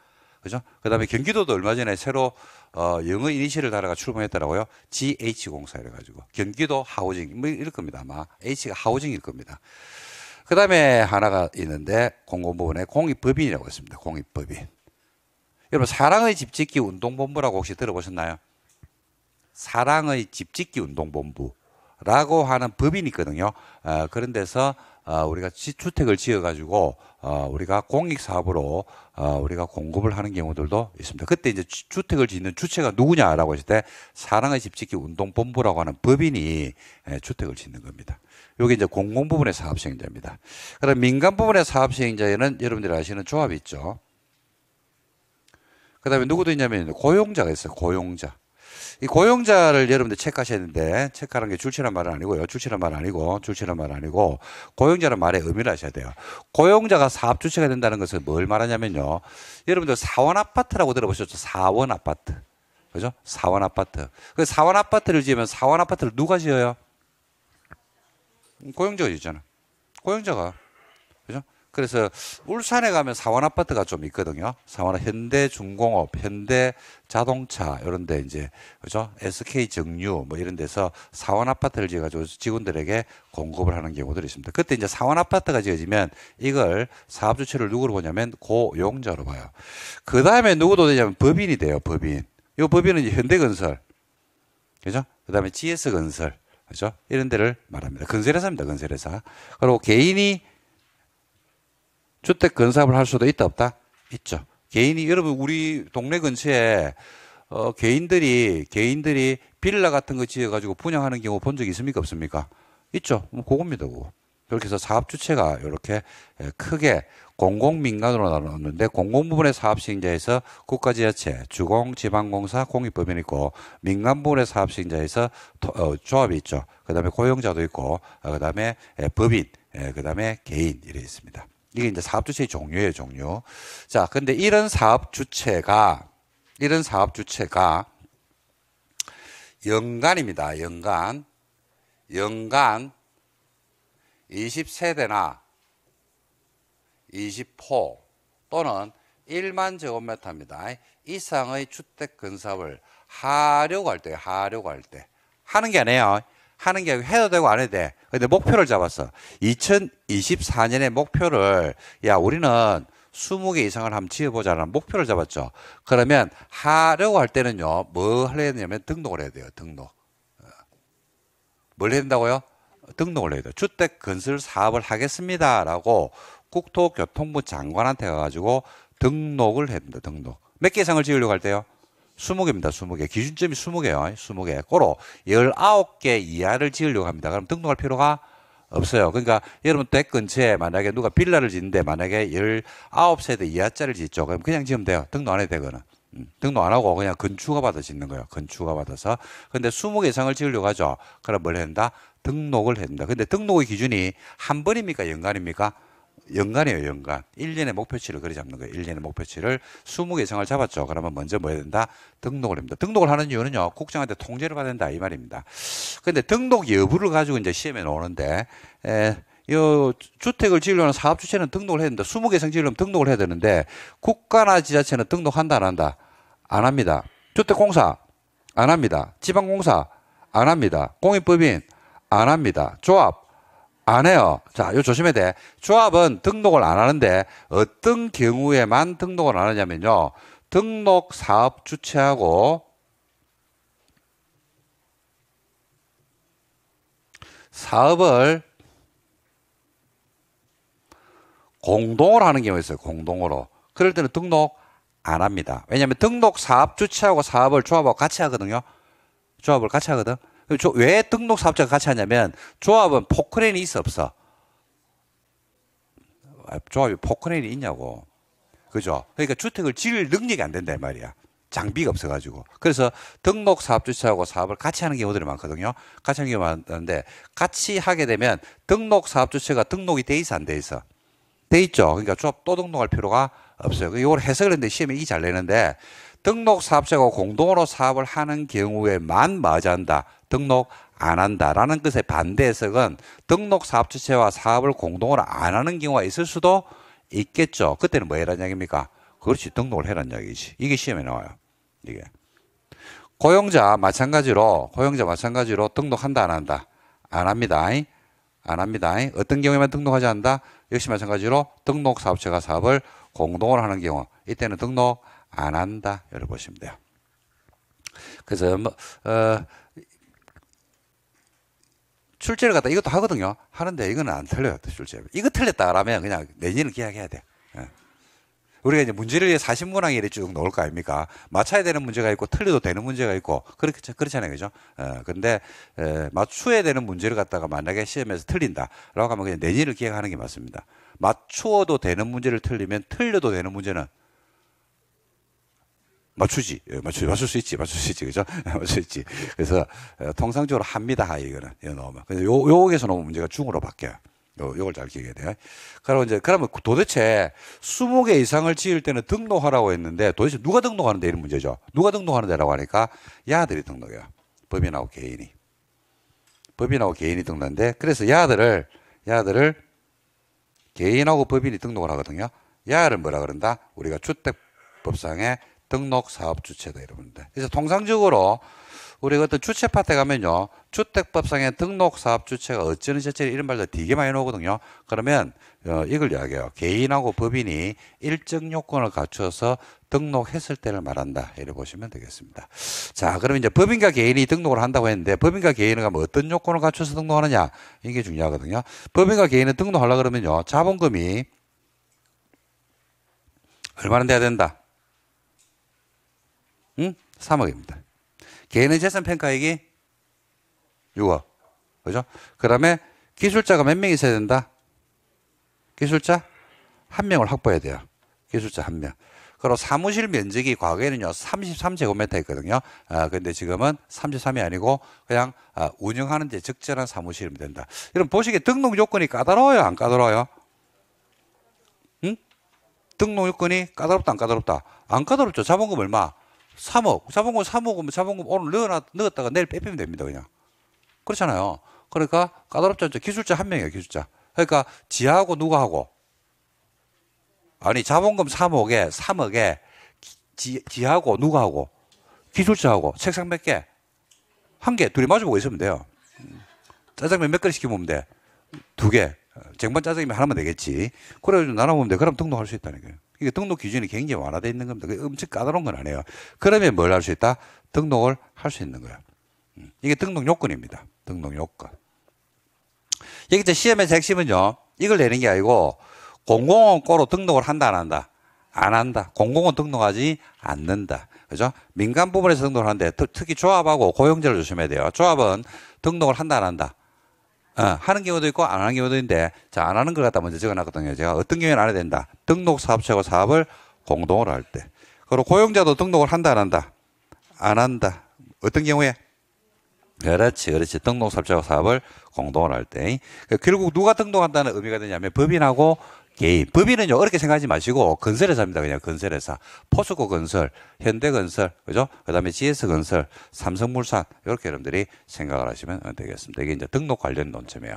그죠? 그다음에 음. 경기도도 얼마 전에 새로 어, 영어 이니셜을 달아가 출범했더라고요. GH 공사 이래 가지고 경기도 하우징 뭐 이럴 겁니다 아마 H가 하우징일 겁니다. 그다음에 하나가 있는데 공공부문에 공익법인이라고 있습니다. 공익법인. 여러분 사랑의 집짓기 운동본부라고 혹시 들어보셨나요? 사랑의 집짓기 운동본부라고 하는 법인이 있거든요. 어, 그런 데서 아, 우리가 주택을 지어가지고 아, 우리가 공익 사업으로 아, 우리가 공급을 하는 경우들도 있습니다. 그때 이제 주택을 짓는 주체가 누구냐라고 했을 때 사랑의 집짓기 운동본부라고 하는 법인이 예, 주택을 짓는 겁니다. 여기 이제 공공 부분의 사업 시행자입니다. 그다 민간 부분의 사업 시행자에는 여러분들이 아시는 조합이 있죠. 그다음에 누구도 있냐면 고용자가 있어요. 고용자. 이 고용자를 여러분들 체크하셨는데 체크하는 게 출처란 말은 아니고요. 출처란 말은 아니고 출처란 말은 아니고 고용자란 말의 의미를 아셔야 돼요. 고용자가 사업 주체가 된다는 것을뭘 말하냐면요. 여러분들 사원 아파트라고 들어보셨죠? 사원 아파트. 그죠? 사원 아파트. 그 사원 아파트를 지으면 사원 아파트를 누가 지어요? 고용자가 지잖아. 고용자가. 그죠? 그래서 울산에 가면 사원 아파트가 좀 있거든요. 사원 현대 중공업, 현대 자동차 이런 데 이제 그죠? SK 정유 뭐 이런 데서 사원 아파트를 지어 가지고 직원들에게 공급을 하는 경우들이 있습니다. 그때 이제 사원 아파트가 지어지면 이걸 사업 주체를 누구로 보냐면 고용자로 봐요. 그다음에 누구도 되냐면 법인이 돼요, 법인. 요 법인은 현대건설. 그죠? 그다음에 GS건설. 그죠? 이런 데를 말합니다. 건설회사입니다, 건설회사. 그리고 개인이 주택 건설을 할 수도 있다 없다? 있죠. 개인이 여러분 우리 동네 근처에 어, 개인들이 개인들이 빌라 같은 거 지어 가지고 분양하는 경우 본 적 있습니까 없습니까? 있죠. 뭐 그겁니다. 그거. 이렇게 해서 사업 주체가 이렇게 예, 크게 공공 민간으로 나눴는데 공공 부분의 사업 시행자에서 국가지자체, 주공, 지방공사, 공익법인 있고 민간 부분의 사업 시행자에서 어, 조합이 있죠. 그다음에 고용자도 있고 어, 그다음에 예, 법인, 에, 예, 그다음에 개인 이래 있습니다. 이게 이제 사업 주체의 종류예요, 종류. 자, 근데 이런 사업 주체가 이런 사업 주체가 연간입니다. 연간. 연간 20세대나 2 0호 또는 1만 제곱미터입니다. 이상의 주택 건설을 하려고 할 때, 하려고 할 때. 하는 게 아니에요. 하는 게 해도 되고 안 해도 돼. 근데 목표를 잡았어. 2024년의 목표를 야 우리는 20개 이상을 한번 지어보자는 목표를 잡았죠. 그러면 하려고 할 때는요, 뭐 해야 되냐면 등록을 해야 돼요. 등록. 어. 뭘 해야 된다고요? 등록을 해야 돼요. 주택 건설 사업을 하겠습니다라고 국토교통부 장관한테 가가지고 등록을 해야 된다. 등록. 몇 개 이상을 지으려고 할 때요? 20개입니다. 20개. 기준점이 20개요. 예 20개. 꼬로 19개 이하를 지으려고 합니다. 그럼 등록할 필요가 없어요. 그러니까 여러분 댁 근처에 만약에 누가 빌라를 짓는데 만약에 19세대 이하짜리를 짓죠. 그럼 그냥 지으면 돼요. 등록 안 해도 되거든 음. 등록 안 하고 그냥 건축가 받아 짓는 거예요. 건축가 받아서. 근데 20개 이상을 지으려고 하죠. 그럼 뭘 한다? 등록을 한다. 근데 등록의 기준이 한 번입니까? 연간입니까? 연간이에요, 연간. 1년의 목표치를 그리 잡는 거예요. 1년의 목표치를 20개 정을 잡았죠. 그러면 먼저 뭐 해야 된다? 등록을 합니다. 등록을 하는 이유는요, 국장한테 통제를 받아야 된다, 이 말입니다. 근데 등록 여부를 가지고 이제 시험에 나오는데, 에, 요 주택을 지으려는 사업 주체는 등록을 해야 된다. 20개 이상 지으려면 등록을 해야 되는데, 국가나 지자체는 등록한다, 안 한다? 안 합니다. 주택공사, 안 합니다. 지방공사, 안 합니다. 공익법인, 안 합니다. 조합, 안 해요. 자, 요 조심해야 돼. 조합은 등록을 안 하는데 어떤 경우에만 등록을 안 하냐면요. 등록 사업 주체하고 사업을 공동으로 하는 경우가 있어요. 공동으로. 그럴 때는 등록 안 합니다. 왜냐하면 등록 사업 주체하고 사업을 조합하고 같이 하거든요. 조합을 같이 하거든. 왜 등록 사업자가 같이 하냐면 조합은 포크레인이 있어 없어? 조합이 포크레인이 있냐고. 그죠? 그러니까 주택을 지을 능력이 안 된단 말이야. 장비가 없어가지고. 그래서 등록 사업주체하고 사업을 같이 하는 경우들이 많거든요. 같이 하는 경우가 많은데 같이 하게 되면 등록 사업주체가 등록이 돼 있어 안 돼 있어? 돼 있죠. 그러니까 조합 또 등록할 필요가 없어요. 이걸 그 해석을 했는데 시험에 이잘 내는데 등록 사업자가 공동으로 사업을 하는 경우에만 마주한다. 등록 안 한다라는 것의 반대 해석은 등록 사업 주체와 사업을 공동으로 안 하는 경우가 있을 수도 있겠죠. 그때는 뭐 해라는 이기입니까 그렇지 등록을 해라는 얘기지 이게 시험에 나와요. 이게 고용자 마찬가지로 고용자 마찬가지로 등록한다 안 한다 안 합니다. 안 합니다. 어떤 경우에만 등록하지 않는다. 역시 마찬가지로 등록 사업체가 사업을 공동으로 하는 경우 이때는 등록 안 한다. 여러분 보시면 돼요. 그래서 뭐, 어, 출제를 갖다 이것도 하거든요. 하는데 이거는 안 틀려요. 출제. 이거 틀렸다라면 그냥 내년을 계약해야 돼. 예. 우리가 이제 문제를 위해 40문항이 이렇게 쭉 넣을 거 아닙니까? 맞춰야 되는 문제가 있고 틀려도 되는 문제가 있고 그렇게 그렇잖아요. 그죠? 예. 근데 에, 예, 맞추어야 되는 문제를 갖다가 만약에 시험에서 틀린다라고 하면 그냥 내년을 기약하는게 맞습니다. 맞추어도 되는 문제를 틀리면 틀려도 되는 문제는 맞추지. 예, 맞추, 맞출 수 있지. 맞출 수 있지. 그죠? 맞출 수 있지. 그래서 어, 통상적으로 합니다. 이거는. 이거 예, 넣으면. 그래 요, 요기서 너무 문제가 중으로 바뀌어요. 요, 요걸 잘 기억해야 돼. 그럼 이제, 그러면 도대체 20개 이상을 지을 때는 등록하라고 했는데 도대체 누가 등록하는데 이런 문제죠. 누가 등록하는데라고 하니까 야들이 등록해요. 법인하고 개인이. 법인하고 개인이 등록하는데 그래서 야들을, 야들을 개인하고 법인이 등록을 하거든요. 야를 뭐라 그런다? 우리가 주택법상에 등록 사업 주체다 여러분들. 그래서 통상적으로 우리 어떤 주체 파트에 가면요. 주택법상의 등록 사업 주체가 어쩌는 자체 이런 말도 되게 많이 나오거든요. 그러면 어, 이걸 이야기해요. 개인하고 법인이 일정 요건을 갖춰서 등록했을 때를 말한다. 이래 보시면 되겠습니다. 자, 그럼 이제 법인과 개인이 등록을 한다고 했는데 법인과 개인은 어떤 요건을 갖춰서 등록하느냐 이게 중요하거든요. 법인과 개인은 등록하려 그러면요. 자본금이 얼마나 돼야 된다? 응? 3억입니다. 개인의 재산 평가액이 6억. 그죠? 그 다음에 기술자가 몇 명 있어야 된다? 기술자? 한 명을 확보해야 돼요. 기술자 한 명. 그리고 사무실 면적이 과거에는요, 33제곱미터였거든요. 아, 근데 지금은 33이 아니고 그냥 아, 운영하는 데 적절한 사무실이면 된다. 여러분 보시기에 등록 요건이 까다로워요? 안 까다로워요? 응? 등록 요건이 까다롭다, 안 까다롭다? 안 까다롭죠. 자본금 얼마? 3억. 자본금 3억은면 자본금 오늘 넣어 넣었다가 내일 빼빼면 됩니다. 그냥. 그렇잖아요. 그러니까 까다롭지 않죠. 기술자 한 명이에요. 기술자. 그러니까 지하고 누가 하고. 아니 자본금 3억에 3억에 지, 지하고 누가 하고 기술자하고 책상 몇 개? 한 개. 둘이 마주보고 있으면 돼요. 음. 짜장면 몇 그릇 시켜보면 돼? 두 개. 어, 쟁반 짜장면 하나만 되겠지. 그래가지고 나눠보면 돼. 그럼 등록할 수 있다는 거요 이게 등록 기준이 굉장히 완화되어 있는 겁니다. 엄청 까다로운 건 아니에요. 그러면 뭘 할 수 있다? 등록을 할 수 있는 거예 음, 이게 등록 요건입니다. 등록 요건. 여기 이제 시험의 핵심은요. 이걸 내는 게 아니고 공공원 꼬로 등록을 한다 안 한다? 안 한다. 공공원 등록하지 않는다. 그죠? 민간 부분에서 등록을 하는데 특히 조합하고 고용제를 조심해야 돼요. 조합은 등록을 한다 안 한다? 어, 하는 경우도 있고 안 하는 경우도 있는데 자, 안 하는 걸 갖다 먼저 적어놨거든요. 제가 어떤 경우에는 안 해야 된다. 등록 사업체하고 사업을 공동으로 할 때. 그리고 고용자도 등록을 한다 안 한다? 안 한다. 어떤 경우에? 그렇지, 그렇지. 등록 사업체하고 사업을 공동으로 할 때. 그 결국 누가 등록한다는 의미가 되냐면 법인하고 개입. 법인은요, 어렵게 생각하지 마시고, 건설회사입니다. 그냥 건설회사. 포스코 건설, 현대 건설, 그죠? 그 다음에 GS 건설, 삼성물산, 이렇게 여러분들이 생각을 하시면 되겠습니다. 이게 이제 등록 관련 논점이에요.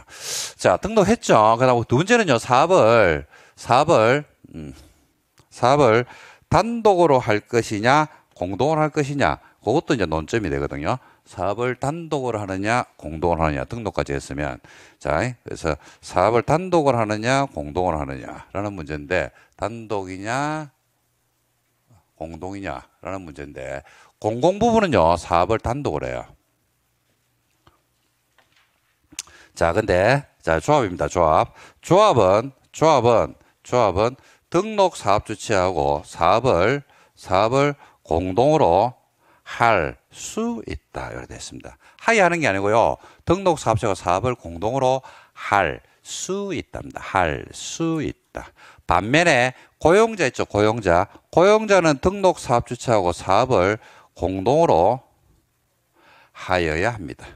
자, 등록했죠. 그 다음 두 번째는요, 사업을, 사업을, 음, 사업을 단독으로 할 것이냐, 공동으로 할 것이냐, 그것도 이제 논점이 되거든요. 사업을 단독을 하느냐 공동을 하느냐 등록까지 했으면 자 그래서 사업을 단독을 하느냐 공동을 하느냐라는 문제인데 단독이냐 공동이냐라는 문제인데 공공 부분은요 사업을 단독을 해요. 자 근데 자 조합입니다 조합 조합은 조합은 조합은 등록 사업 주체하고 사업을 사업을 공동으로 할수 있다. 이렇게 됐습니다. 하야 하는 게 아니고요. 등록 사업자가 사업을 공동으로 할 수 있답니다. 할 수 있다. 반면에 고용자 있죠. 고용자. 고용자는 등록 사업 주체하고 사업을 공동으로 하여야 합니다.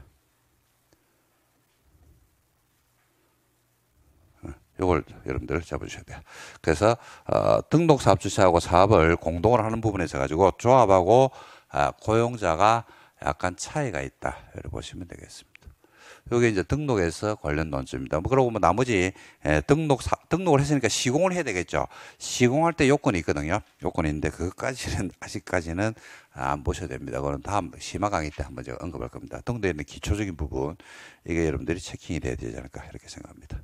이걸 여러분들 잡아주셔야 돼요. 그래서 어, 등록 사업 주체하고 사업을 공동으로 하는 부분에 있 가지고 조합하고 아, 고용자가 약간 차이가 있다. 이렇게 보시면 되겠습니다. 여기 이제 등록에서 관련 논점입니다. 뭐 그러고 뭐 나머지 예, 등록 사, 등록을 했으니까 시공을 해야 되겠죠. 시공할 때 요건이 있거든요. 요건이 있는데 그것까지는 아직까지는 안 보셔야 됩니다. 그건 다음 심화 강의 때 한번 제가 언급할 겁니다. 등록에 있는 기초적인 부분 이게 여러분들이 체킹이 돼야 되지 않을까 이렇게 생각합니다.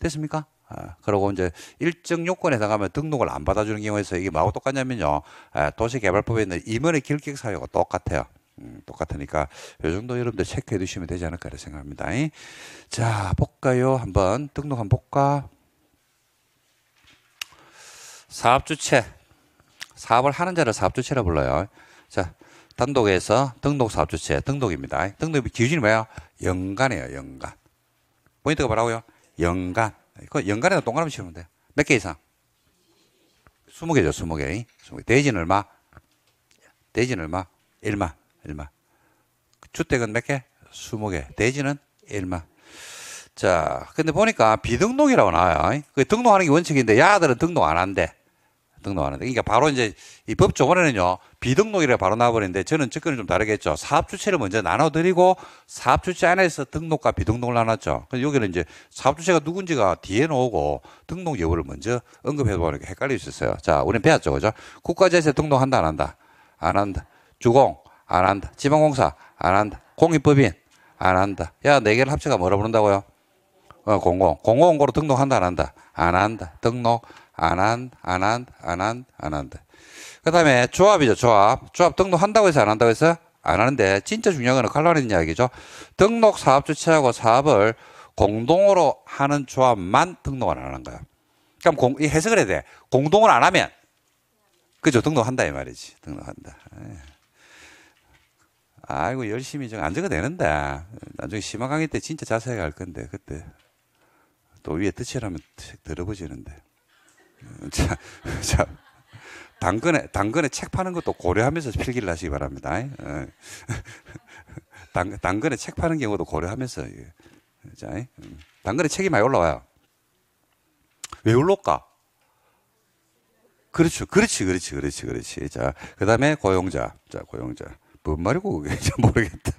됐습니까? 예, 그리고 이제 일정 요건에 해당하면 등록을 안 받아주는 경우에서 이게 뭐하고 똑같냐면요. 예, 도시개발법에 있는 임원의 길격 사유가 똑같아요. 음, 똑같으니까 요 정도 여러분들 체크해 두시면 되지 않을까 생각합니다. 자, 볼까요? 한번 등록 한번 볼까? 사업주체. 사업을 하는 자를 사업주체라 불러요. 자, 단독에서 등록 사업주체, 등록입니다. 등록의 기준이 뭐야 연간이에요, 연간. 포인트가 뭐라고요? 연간. 그 연간에다 동그라미 치면 돼. 몇 개 이상? 20개죠, 20개. 20개. 대지는 얼마? 대지는 얼마? 1마 1만. 주택은 몇 개? 20개. 대지는 1마 자, 근데 보니까 비등록이라고 나와요. 그 등록하는 게 원칙인데, 야들은 등록 안 한대. 등록하는데 그러니까 바로 이제 이 법조문에는요 비등록이라 바로 나와버리는데 저는 접근이 좀 다르겠죠 사업 주체를 먼저 나눠드리고 사업 주체 안에서 등록과 비등록을 나눴죠 그 여기는 이제 사업 주체가 누군지가 뒤에 놓고 등록 여부를 먼저 언급해보니게 헷갈릴 수 있어요 자우린 배웠죠 그죠 국가재세 등록한다 안 한다 안 한다 주공 안 한다 지방공사 안 한다 공익법인 안 한다 야네 개를 합쳐가 뭐라 부른다고요 어, 공공 공공으로 등록한다 안 한다 안 한다 등록 안 한, 안 한, 안 한, 안 한다. 그 다음에 조합이죠, 조합. 조합 등록한다고 해서 안 한다고 해서 안 하는데 진짜 중요한 건칼로리는 이야기죠. 등록 사업 주체하고 사업을 공동으로 하는 조합만 등록을 안 하는 거야. 그럼 공, 이 해석을 해야 돼. 공동을 안 하면 그죠? 등록한다 이 말이지. 등록한다. 예. 아이고 열심히 좀앉 적어 되는데 나중에 심화 강의 때 진짜 자세하게 할 건데 그때 또 위에 뜻이라면 들어보시는데. 자, 자, 당근에 당근에 책 파는 것도 고려하면서 필기를 하시기 바랍니다. 예. 당 당근에 책 파는 경우도 고려하면서 예. 자, 예. 음. 당근에 책이 많이 올라와요. 왜 올라올까? 그렇죠, 그렇지, 그렇지, 그렇지, 그렇지. 자, 그다음에 고용자, 자, 고용자. 뭔 말이고 그게 모르겠다.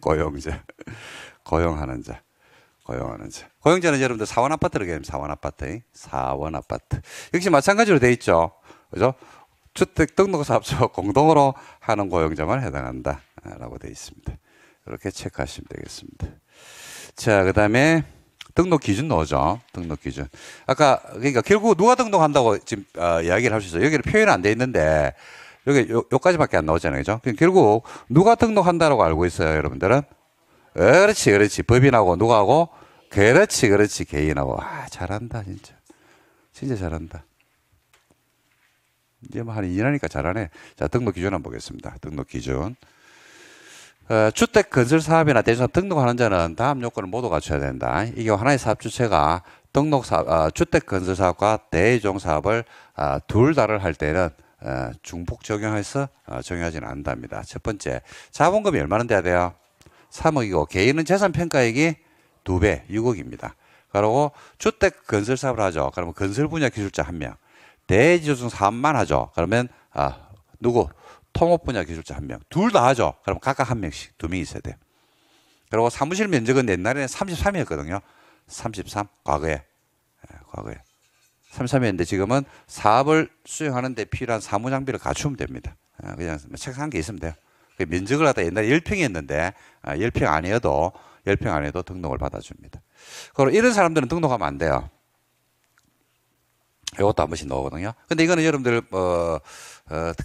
고용자, 고용하는 자. 고용하는지. 고용자는 여러분들 사원 아파트로 가면 사원 아파트, 사원 아파트. 역시 마찬가지로 돼 있죠. 그죠? 주택 등록사업자 공동으로 하는 고용자만 해당한다라고 돼 있습니다. 이렇게 체크하시면 되겠습니다. 자, 그다음에 등록 기준 넣어죠. 등록 기준. 아까 그러니까 결국 누가 등록한다고 지금 어, 이야기를 할 수 있어요. 여기는 표현 안돼 있는데 여기 요, 요까지밖에 안 나오잖아요. 그죠? 결국 누가 등록한다라고 알고 있어요, 여러분들은? 그렇지, 그렇지. 법인하고 누가하고 그렇지, 그렇지. 개인하고. 와, 아, 잘한다, 진짜. 진짜 잘한다. 이제 뭐한 2년이니까 잘하네. 자, 등록 기준 한번 보겠습니다. 등록 기준. 어, 주택 건설 사업이나 대주사업 등록하는 자는 다음 요건을 모두 갖춰야 된다. 이게 하나의 사업 주체가 등록 사업, 어, 주택 건설 사업과 대종 사업을 어, 둘 다를 할 때는 어, 중복 적용해서 어, 적용하지는 않는답니다. 첫 번째, 자본금이 얼마나 돼야 돼요? 3억이고 개인은 재산 평가액이 두배 6억입니다. 그러고 주택 건설 사업을 하죠. 그러면 건설 분야 기술자 한 명, 대지조성 사업만 하죠. 그러면 아 누구 통업 분야 기술자 한 명, 둘 다 하죠. 그럼 각각 한 명씩 두 명이 있어야 돼. 그리고 사무실 면적은 옛날에는 33이었거든요. 33 과거에 예, 과거에 33이었는데 지금은 사업을 수행하는데 필요한 사무 장비를 갖추면 됩니다. 예, 그냥 뭐 책상 한 개 있으면 돼요. 그 면적을 하다 옛날에 10평이었는데 아, 10평 아니어도 10평 안에도 등록을 받아줍니다. 그럼 이런 사람들은 등록하면 안 돼요. 이것도 한 번씩 나거든요 근데 이거는 여러분들 어, 어,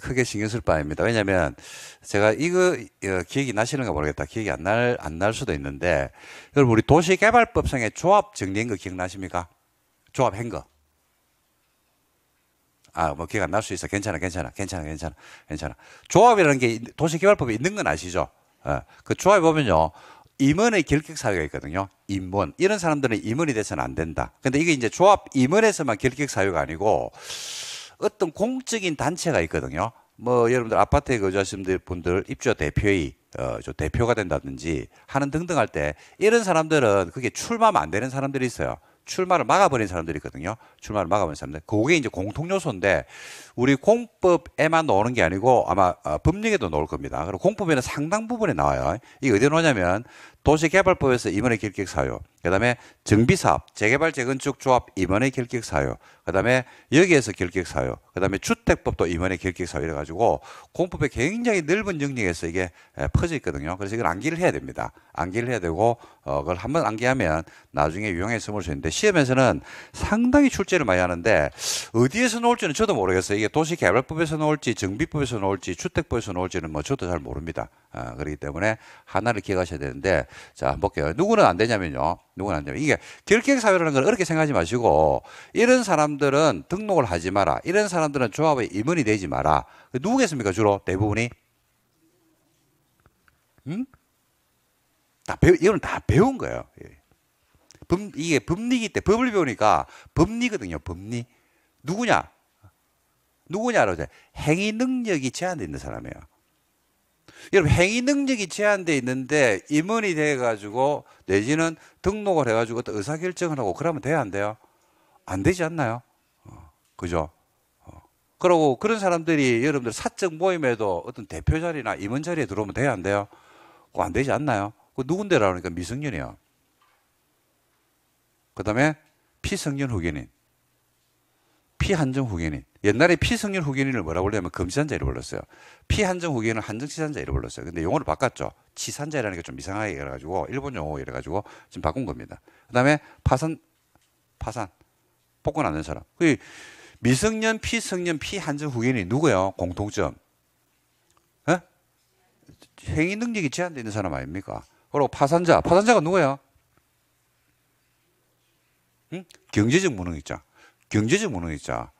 크게 신경 쓸 바입니다. 왜냐하 제가 이거 어, 기억이 나시는가 모르겠다. 기억이 안 날 안 날 수도 있는데 여러분 우리 도시개발법상의 조합 정리한 거 기억나십니까? 조합한 거. 아, 뭐 기억 안 날 수 있어. 괜찮아, 괜찮아, 괜찮아, 괜찮아, 괜찮아. 조합이라는 게 도시개발법에 있는 건 아시죠? 예. 그 조합에 보면요. 임원의 결격 사유가 있거든요. 임원. 이런 사람들은 임원이 돼서는 안 된다. 근데 이게 이제 조합 임원에서만 결격 사유가 아니고 어떤 공적인 단체가 있거든요. 뭐 여러분들 아파트에 거주하시는 분들 입주자 대표의 어, 저 대표가 된다든지 하는 등등 할 때 이런 사람들은 그게 출마하면 안 되는 사람들이 있어요. 출마를 막아버린 사람들이 있거든요. 출마를 막아버린 사람들. 그게 이제 공통 요소인데 우리 공법에만 나오는 게 아니고 아마 어, 법령에도 넣을 겁니다. 그리고 공법에는 상당 부분에 나와요. 이게 어디에 냐면 도시개발법에서 이번에 길격사유 그다음에 정비 사업, 재개발 재건축 조합 임원의 결격 사유, 그다음에 여기에서 결격 사유, 그다음에 주택법도 임원의 결격 사유 이래 가지고 공법에 굉장히 넓은 영역에서 이게 퍼져 있거든요. 그래서 이걸 암기를 해야 됩니다. 암기를 해야 되고 어 그걸 한번 암기하면 나중에 유용하게 써볼 수 있는데 시험에서는 상당히 출제를 많이 하는데 어디에서 나올지는 저도 모르겠어요. 이게 도시개발법에서 나올지 정비법에서 나올지 주택법에서 나올지는 뭐 저도 잘 모릅니다. 어, 그렇기 때문에 하나를 기억하셔야 되는데 자 한 번 볼게요. 누구는 안 되냐면요. 누구나 한다. 이게 결격 사유라는 걸 어렵게 생각하지 마시고 이런 사람들은 등록을 하지 마라. 이런 사람들은 조합의 임원이 되지 마라. 누구겠습니까? 주로 대부분이 음? 다 배우 이건 다 배운 거예요. 법, 예. 이게 법리기 때 법을 배우니까 법리거든요. 법리 누구냐? 누구냐로 돼. 행위 능력이 제한되어 있는 사람이에요. 여러분 행위 능력이 제한돼 있는데 임원이 돼 가지고 내지는 등록을 해 가지고 어 의사 결정을 하고 그러면 돼야 안 돼요? 안 되지 않나요? 어, 그죠? 어. 그러고 그런 사람들이 여러분들 사적 모임에도 어떤 대표 자리나 임원 자리에 들어오면 돼야 안 돼요? 그거 안 되지 않나요? 그 누군데라 그러니까 미성년이요. 그다음에 피성년 후견인. 피한정 후견인. 옛날에 피성년 후견인을 뭐라 불렀냐면 금치산자 이래 불렀어요. 피한정 후견인을 한정치산자 이래 불렀어요. 근데 용어를 바꿨죠. 치산자라는 게 좀 이상하게 이래가지고 일본 용어 이래가지고 지금 바꾼 겁니다. 그다음에 파산 파산 복권 안 된 사람. 그 미성년, 피성년, 피한정 후견인이 누구예요? 공통점. 에? 예? 행위 능력이 제한되어 있는 사람 아닙니까? 그리고 파산자. 파산자가 누구예요? 응? 경제적 무능 있죠. 경제적 무능이자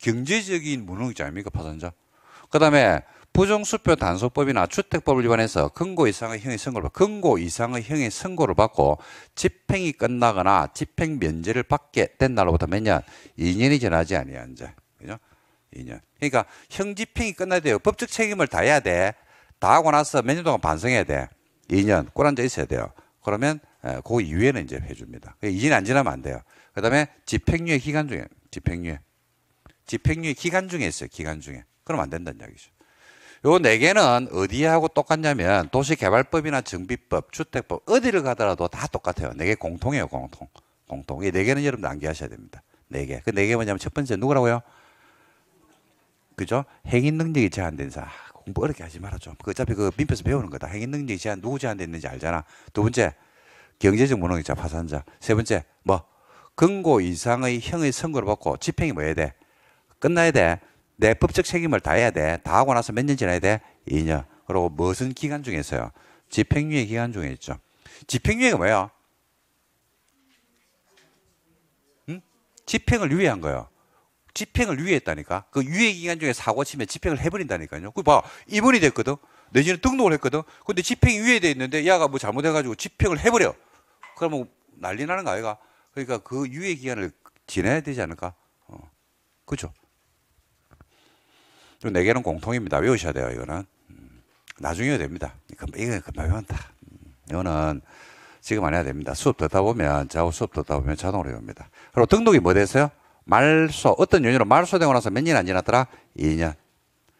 경제적인 무능이자 아닙니까? 파산자. 그 다음에 부정수표 단속법이나 주택법을 위반해서 근고 이상의 형의 선고를 받고, 근고 이상의 형의 선고를 받고 집행이 끝나거나 집행 면제를 받게 된 날로부터 몇 년? 2년이 지나지 아니한 이제 그죠? 2년. 그러니까 형집행이 끝나야 돼요. 법적 책임을 다해야 돼. 다 하고 나서 몇 년 동안 반성해야 돼. 2년 꼴 앉아 있어야 돼요. 그러면 그 이후에는 이제 해줍니다. 2년 안 지나면 안 돼요. 그다음에 집행유예 기간 중에 집행유예 집행유예 기간 중에 있어요. 기간 중에. 그럼 안 된다는 이야기죠. 요 네 개는 어디하고 똑같냐면 도시개발법이나 정비법, 주택법 어디를 가더라도 다 똑같아요. 네 개 공통이에요, 공통. 공통. 이 네 개는 여러분 암기하셔야 됩니다. 네 개. 그 네 개 뭐냐면 첫 번째 누구라고요? 그죠? 행인 능력이 제한된 사. 공부 어렵게 하지 말아 좀. 그 어차피 그 민폐에서 배우는 거다. 행인 능력이 제한 누구 제한됐는지 알잖아. 두 번째 경제적 무능력자 파산자. 세 번째 뭐 근고 이상의 형의 선고를 받고 집행이 뭐 해야 돼? 끝나야 돼. 내 법적 책임을 다해야 돼. 다 하고 나서 몇 년 지나야 돼? 2년. 그리고 무슨 기간 중에서요? 집행유예 기간 중에 있죠. 집행유예가 뭐예요? 응? 집행을 유예한 거예요. 집행을 유예했다니까. 그 유예 기간 중에 사고 치면 집행을 해버린다니까요. 그 봐, 이분이 됐거든. 내지는 등록을 했거든. 근데 집행이 유예돼 있는데 야가 뭐 잘못해가지고 집행을 해버려. 그러면 난리 나는 거 아이가? 그러니까 그 유예 기간을 지내야 되지 않을까? 어. 그죠? 네 개는 공통입니다. 외우셔야 돼요, 이거는. 음. 나중에 됩니다. 금방, 이거 금방 외운다. 음. 이거는 지금 안 해야 됩니다. 수업 듣다 보면, 자우 수업 듣다 보면 자동으로 외웁니다. 그리고 등록이 뭐 되세요? 말소, 어떤 연유로 말소되고 나서 몇 년 안 지났더라? 2년.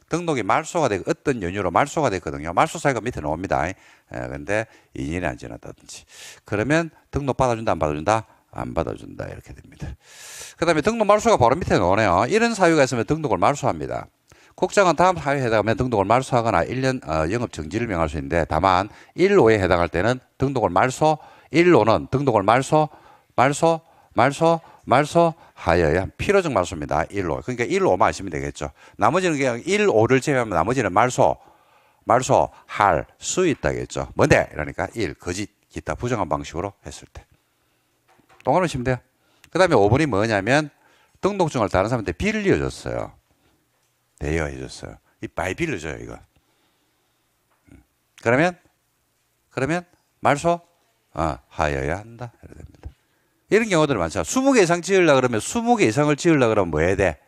등록이 말소가 되고 어떤 연유로 말소가 됐거든요. 말소 사이가 밑에 나옵니다. 예, 근데 2년이 안 지났다든지. 그러면 등록 받아준다, 안 받아준다? 안 받아준다 이렇게 됩니다. 그 다음에 등록 말소가 바로 밑에 나오네요. 이런 사유가 있으면 등록을 말소합니다. 국장은 다음 사유에 해당하면 등록을 말소하거나 1년 어, 영업 정지를 명할 수 있는데 다만 1호에 해당할 때는 등록을 말소 1호는 등록을 말소 말소 말소 말소 하여야 필요적 말소입니다. 1호. 그러니까 1호만 하시면 되겠죠. 나머지는 그냥 1호를 제외하면 나머지는 말소 말소 할 수 있다겠죠. 뭔데? 이러니까 1 거짓 기타 부정한 방식으로 했을 때 동안 오시면 돼요. 그 다음에 5번이 뭐냐면 등록증을 다른 사람한테 빌려줬어요. 대여해줬어요. 이 많이 빌려줘요, 이거. 음. 그러면, 그러면 말소, 아, 하여야 한다. 이렇 됩니다. 이런 경우들 많죠 20개 이상 지으려 고 그러면 20개 이상을 지으려 고 그러면 뭐 해야 돼?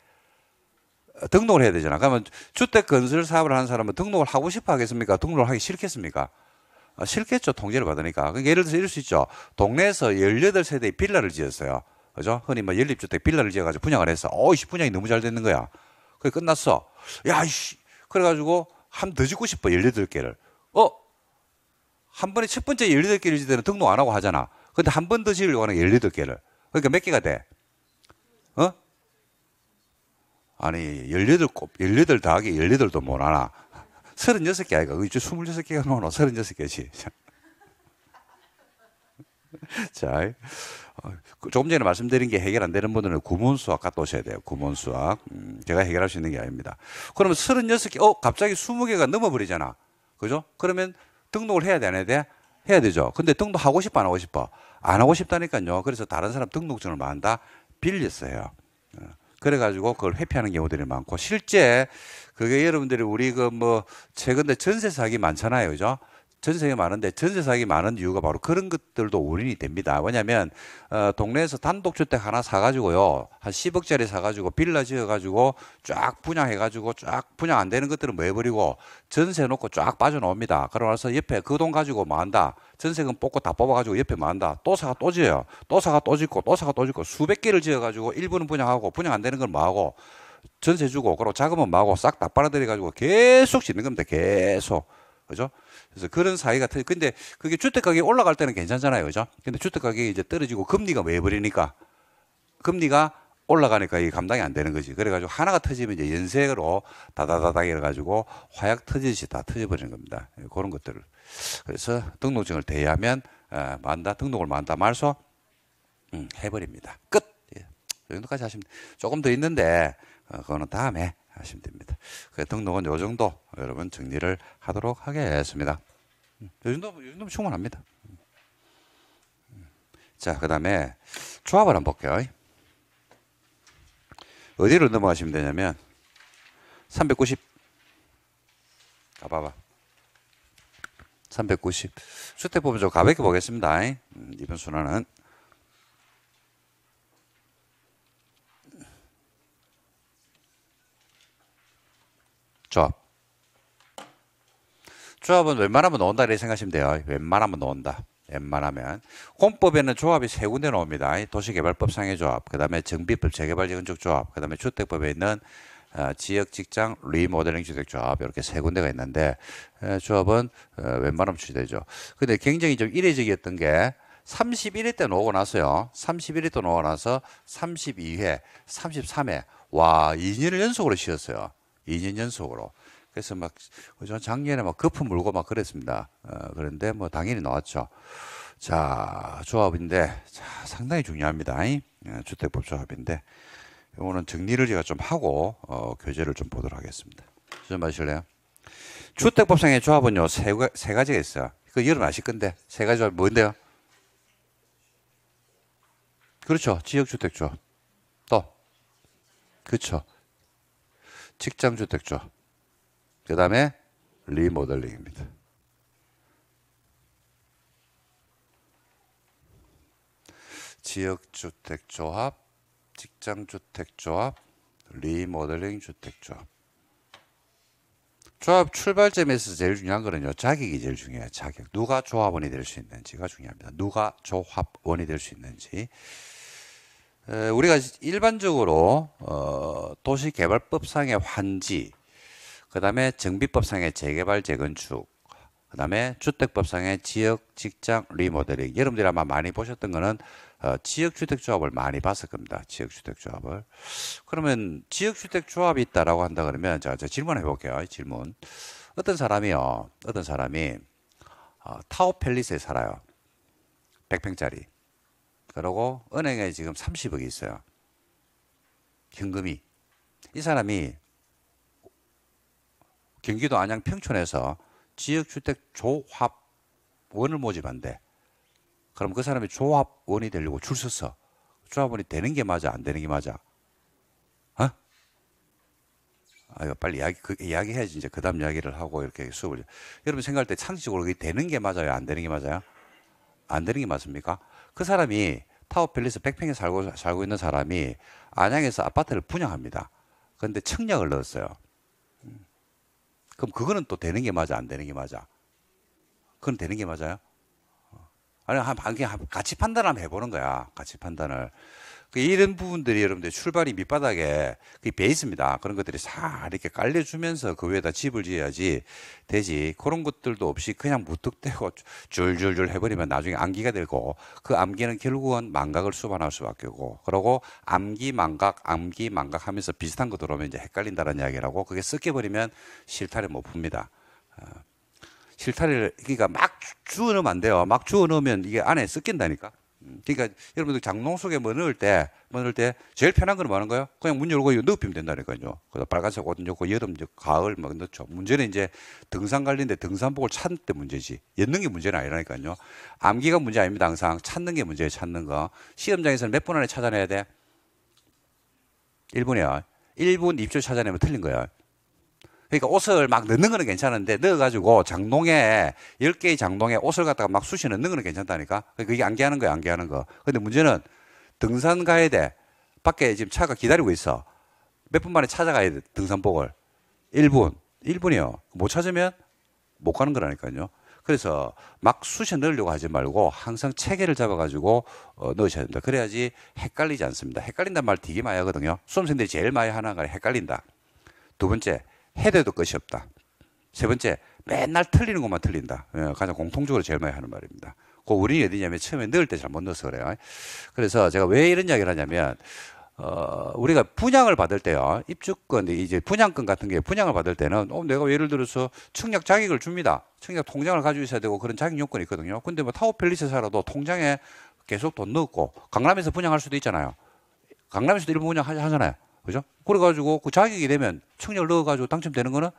등록을 해야 되잖아. 그러면 주택 건설 사업을 하는 사람은 등록을 하고 싶어 하겠습니까? 등록을 하기 싫겠습니까? 아, 싫겠죠. 통제를 받으니까. 그러니까 예를 들어서 이럴 수 있죠. 동네에서 18세대의 빌라를 지었어요. 그죠? 흔히 뭐 연립주택 빌라를 지어가지고 분양을 해서, 어이씨, 분양이 너무 잘 되는 거야. 그게 끝났어. 야, 이씨. 그래가지고 한 더 짓고 싶어, 18개를. 어? 한 번에 첫 번째 18개를 지을 때는 등록 안 하고 하잖아. 근데 한 번 더 지으려고 하는 18개를. 그러니까 몇 개가 돼? 어? 아니, 18, 곱18 더하기 18도 못 하나. 36개 아이가 그 이제 26개가 나오노 36개지 자, 어, 그 조금 전에 말씀드린 게 해결 안 되는 분들은 구몬 수학 갖다 오셔야 돼요. 구몬 수학. 음, 제가 해결할 수 있는 게 아닙니다. 그러면 36개, 어, 갑자기 20개가 넘어버리잖아. 그죠? 그러면 등록을 해야 되나 돼? 해야 되죠. 근데 등록하고 싶어, 안 하고 싶어? 안 하고 싶다니까요. 그래서 다른 사람 등록증을 만다 빌렸어요. 어, 그래가지고 그걸 회피하는 경우들이 많고, 실제 그게 여러분들이 우리 그 뭐 최근에 전세 사기 많잖아요. 그죠? 전세가 많은데 전세 사기 많은 이유가 바로 그런 것들도 원인이 됩니다. 왜냐하면 어, 동네에서 단독주택 하나 사가지고요 한 10억짜리 사가지고 빌라 지어가지고 쫙 분양해가지고 쫙 분양 안 되는 것들은 뭐 해버리고 전세 놓고 쫙 빠져나옵니다. 그러면서 옆에 그 돈 가지고 뭐 한다. 전세금 뽑고 다 뽑아가지고 옆에 만다. 뭐 또 사가 또 지어요. 또 사가 또 짓고 또 사가 또 짓고 수백 개를 지어가지고 일부는 분양하고 분양 안 되는 건 뭐하고 전세 주고 그리고 자금은 마고 싹 다 빨아들여 가지고 계속 짓는 겁니다. 계속. 그죠? 그래서 그런 사이가 틀 근데 그게 주택 가격이 올라갈 때는 괜찮잖아요. 그죠? 근데 주택 가격이 이제 떨어지고 금리가 왜 버리니까 금리가 올라가니까 이게 감당이 안 되는 거지. 그래가지고 하나가 터지면 이제 연쇄로 다다다닥 이래가지고 화약 터지듯이 다 터져버리는 겁니다. 예, 그런 것들을. 그래서 등록증을 대여하면 어, 만다 등록을 만다 말소 음, 해버립니다. 끝. 예. 이 정도까지 하시면 조금 더 있는데 어, 그거는 다음에 하시면 됩니다. 그 등록은 요 정도 여러분 정리를 하도록 하겠습니다. 음, 요 정도, 요 정도 충분합니다. 음, 자, 그 다음에 조합을 한번 볼게요. 어디로 넘어가시면 되냐면 390 가봐봐 390 수태 보면 좀 가볍게 보겠습니다 음, 이번 순환은 조합. 조합은 웬만하면 넣은다 이렇게 생각하시면 돼요. 웬만하면 넣은다. 웬만하면 공법에는 조합이 세 군데 나옵니다. 도시개발법상의 조합, 그 다음에 정비법 재개발지건축 조합, 그 다음에 주택법에 있는 어, 지역 직장 리모델링 주택 조합 이렇게 세 군데가 있는데 조합은 어, 웬만하면 출제되죠. 근데 굉장히 좀 이례적이었던 게 31회 때 놓고 나서요. 31회 때 놓고 나서 32회, 33회 와 2년을 연속으로 쉬었어요. 2년 연속으로. 그래서 막, 저 작년에 막 거품 물고 막 그랬습니다. 어, 그런데 뭐 당연히 나왔죠. 자, 조합인데, 자, 상당히 중요합니다. 예, 주택법 조합인데, 요거는 정리를 제가 좀 하고, 어, 교재를 좀 보도록 하겠습니다. 좀 마실래요? 주택법상의 조합은요, 세, 세 가지가 있어요. 그 여러분 아실 건데, 세 가지 조합이 뭔데요? 그렇죠. 지역주택조합. 또. 그렇죠. 직장주택조. 그 다음에 리모델링입니다. 지역주택조합, 직장주택조합, 리모델링 주택조합. 조합 출발점에서 제일 중요한 거는요. 자격이 제일 중요해요. 자격. 누가 조합원이 될 수 있는지가 중요합니다. 누가 조합원이 될 수 있는지. 우리가 일반적으로 어, 도시개발법상의 환지, 그다음에 정비법상의 재개발 재건축, 그다음에 주택법상의 지역 직장 리모델링. 여러분들이 아마 많이 보셨던 거는 어, 지역주택조합을 많이 봤을 겁니다. 지역주택조합을. 그러면 지역주택조합이 있다라고 한다 그러면 자, 제 질문해 볼게요. 질문. 어떤 사람이요? 어떤 사람이 어, 타워 팰리스에 살아요. 100평짜리. 그러고 은행에 지금 30억이 있어요. 현금이. 이 사람이 경기도 안양 평촌에서 지역주택 조합원을 모집한대. 그럼 그 사람이 조합원이 되려고 줄 서서 조합원이 되는 게 맞아, 안 되는 게 맞아? 어? 아유, 빨리 이야기, 그, 이야기해야지. 이제 그 다음 이야기를 하고 이렇게 수업을. 여러분 생각할 때 창의적으로 되는 게 맞아요? 안 되는 게 맞아요? 안 되는 게 맞습니까? 그 사람이 타워 팰리스 백평에 살고 살고 있는 사람이 안양에서 아파트를 분양합니다. 그런데 청약을 넣었어요. 음. 그럼 그거는 또 되는 게 맞아, 안 되는 게 맞아? 그건 되는 게 맞아요? 어. 아니, 한, 한, 같이 판단을 한번 해보는 거야. 같이 판단을. 그 이런 부분들이 여러분들 출발이 밑바닥에 그 베이스입니다. 그런 것들이 싹 이렇게 깔려주면서 그 위에다 집을 지어야지 되지. 그런 것들도 없이 그냥 무턱대고 줄줄줄 해버리면 나중에 암기가 되고 그 암기는 결국은 망각을 수반할 수밖에 없고 그러고 암기 망각 암기 망각 하면서 비슷한 거 들어오면 이제 헷갈린다는 이야기라고 그게 섞여버리면 실타래 못 풉니다. 어, 실타래를 그러니까 막 주워 넣으면 안 돼요. 막 주워 넣으면 이게 안에 섞인다니까. 음, 그러니까 여러분들 장롱 속에 뭐 넣을 때, 뭐 넣을 때 제일 편한 건 뭐하는 거예요? 그냥 문 열고 넣어면 된다니까요. 그래서 빨간색 옷 넣고 여름, 가을 막 넣죠. 문제는 이제 등산 갈리인데 등산복을 찾는 때 문제지. 엮는 게 문제는 아니라니까요. 암기가 문제 아닙니다. 항상 찾는 게 문제예요. 찾는 거. 시험장에서는 몇 분 안에 찾아내야 돼? 1분이야. 1분 입주 찾아내면 틀린 거야. 그러니까 옷을 막 넣는 거는 괜찮은데 넣어가지고 장롱에 1 0개의 장롱에 옷을 갖다가 막 수시 넣는 거는 괜찮다니까. 그러니까 그게 안개하는 거야, 안개하는 거. 근데 문제는 등산 가야 돼. 밖에 지금 차가 기다리고 있어. 몇 분 만에 찾아가야 돼, 등산복을. 1분. 1분이요. 못 찾으면 못 가는 거라니까요. 그래서 막 수시 넣으려고 하지 말고 항상 체계를 잡아가지고 어, 넣으셔야 됩니다. 그래야지 헷갈리지 않습니다. 헷갈린단는말 되게 많이 하거든요. 수험생들이 제일 많이 하는 건 헷갈린다. 두 번째, 해대도 끝이 없다. 세 번째, 맨날 틀리는 것만 틀린다. 예, 가장 공통적으로 제일 많이 하는 말입니다. 그 원인이 어디냐면 처음에 넣을 때 잘 못 넣어서 그래요. 그래서 제가 왜 이런 이야기를 하냐면 어, 우리가 분양을 받을 때요. 입주권, 이제 분양권 같은 게 분양을 받을 때는, 어, 내가 예를 들어서 청약 자격을 줍니다. 청약 통장을 가지고 있어야 되고 그런 자격 요건이 있거든요. 근데 뭐타워펠리스사라도 통장에 계속 돈 넣고 강남에서 분양할 수도 있잖아요. 강남에서도 일부 분양 하잖아요. 그죠? 그래가지고 그 자격이 되면 청약을 넣어가지고 당첨되는 거는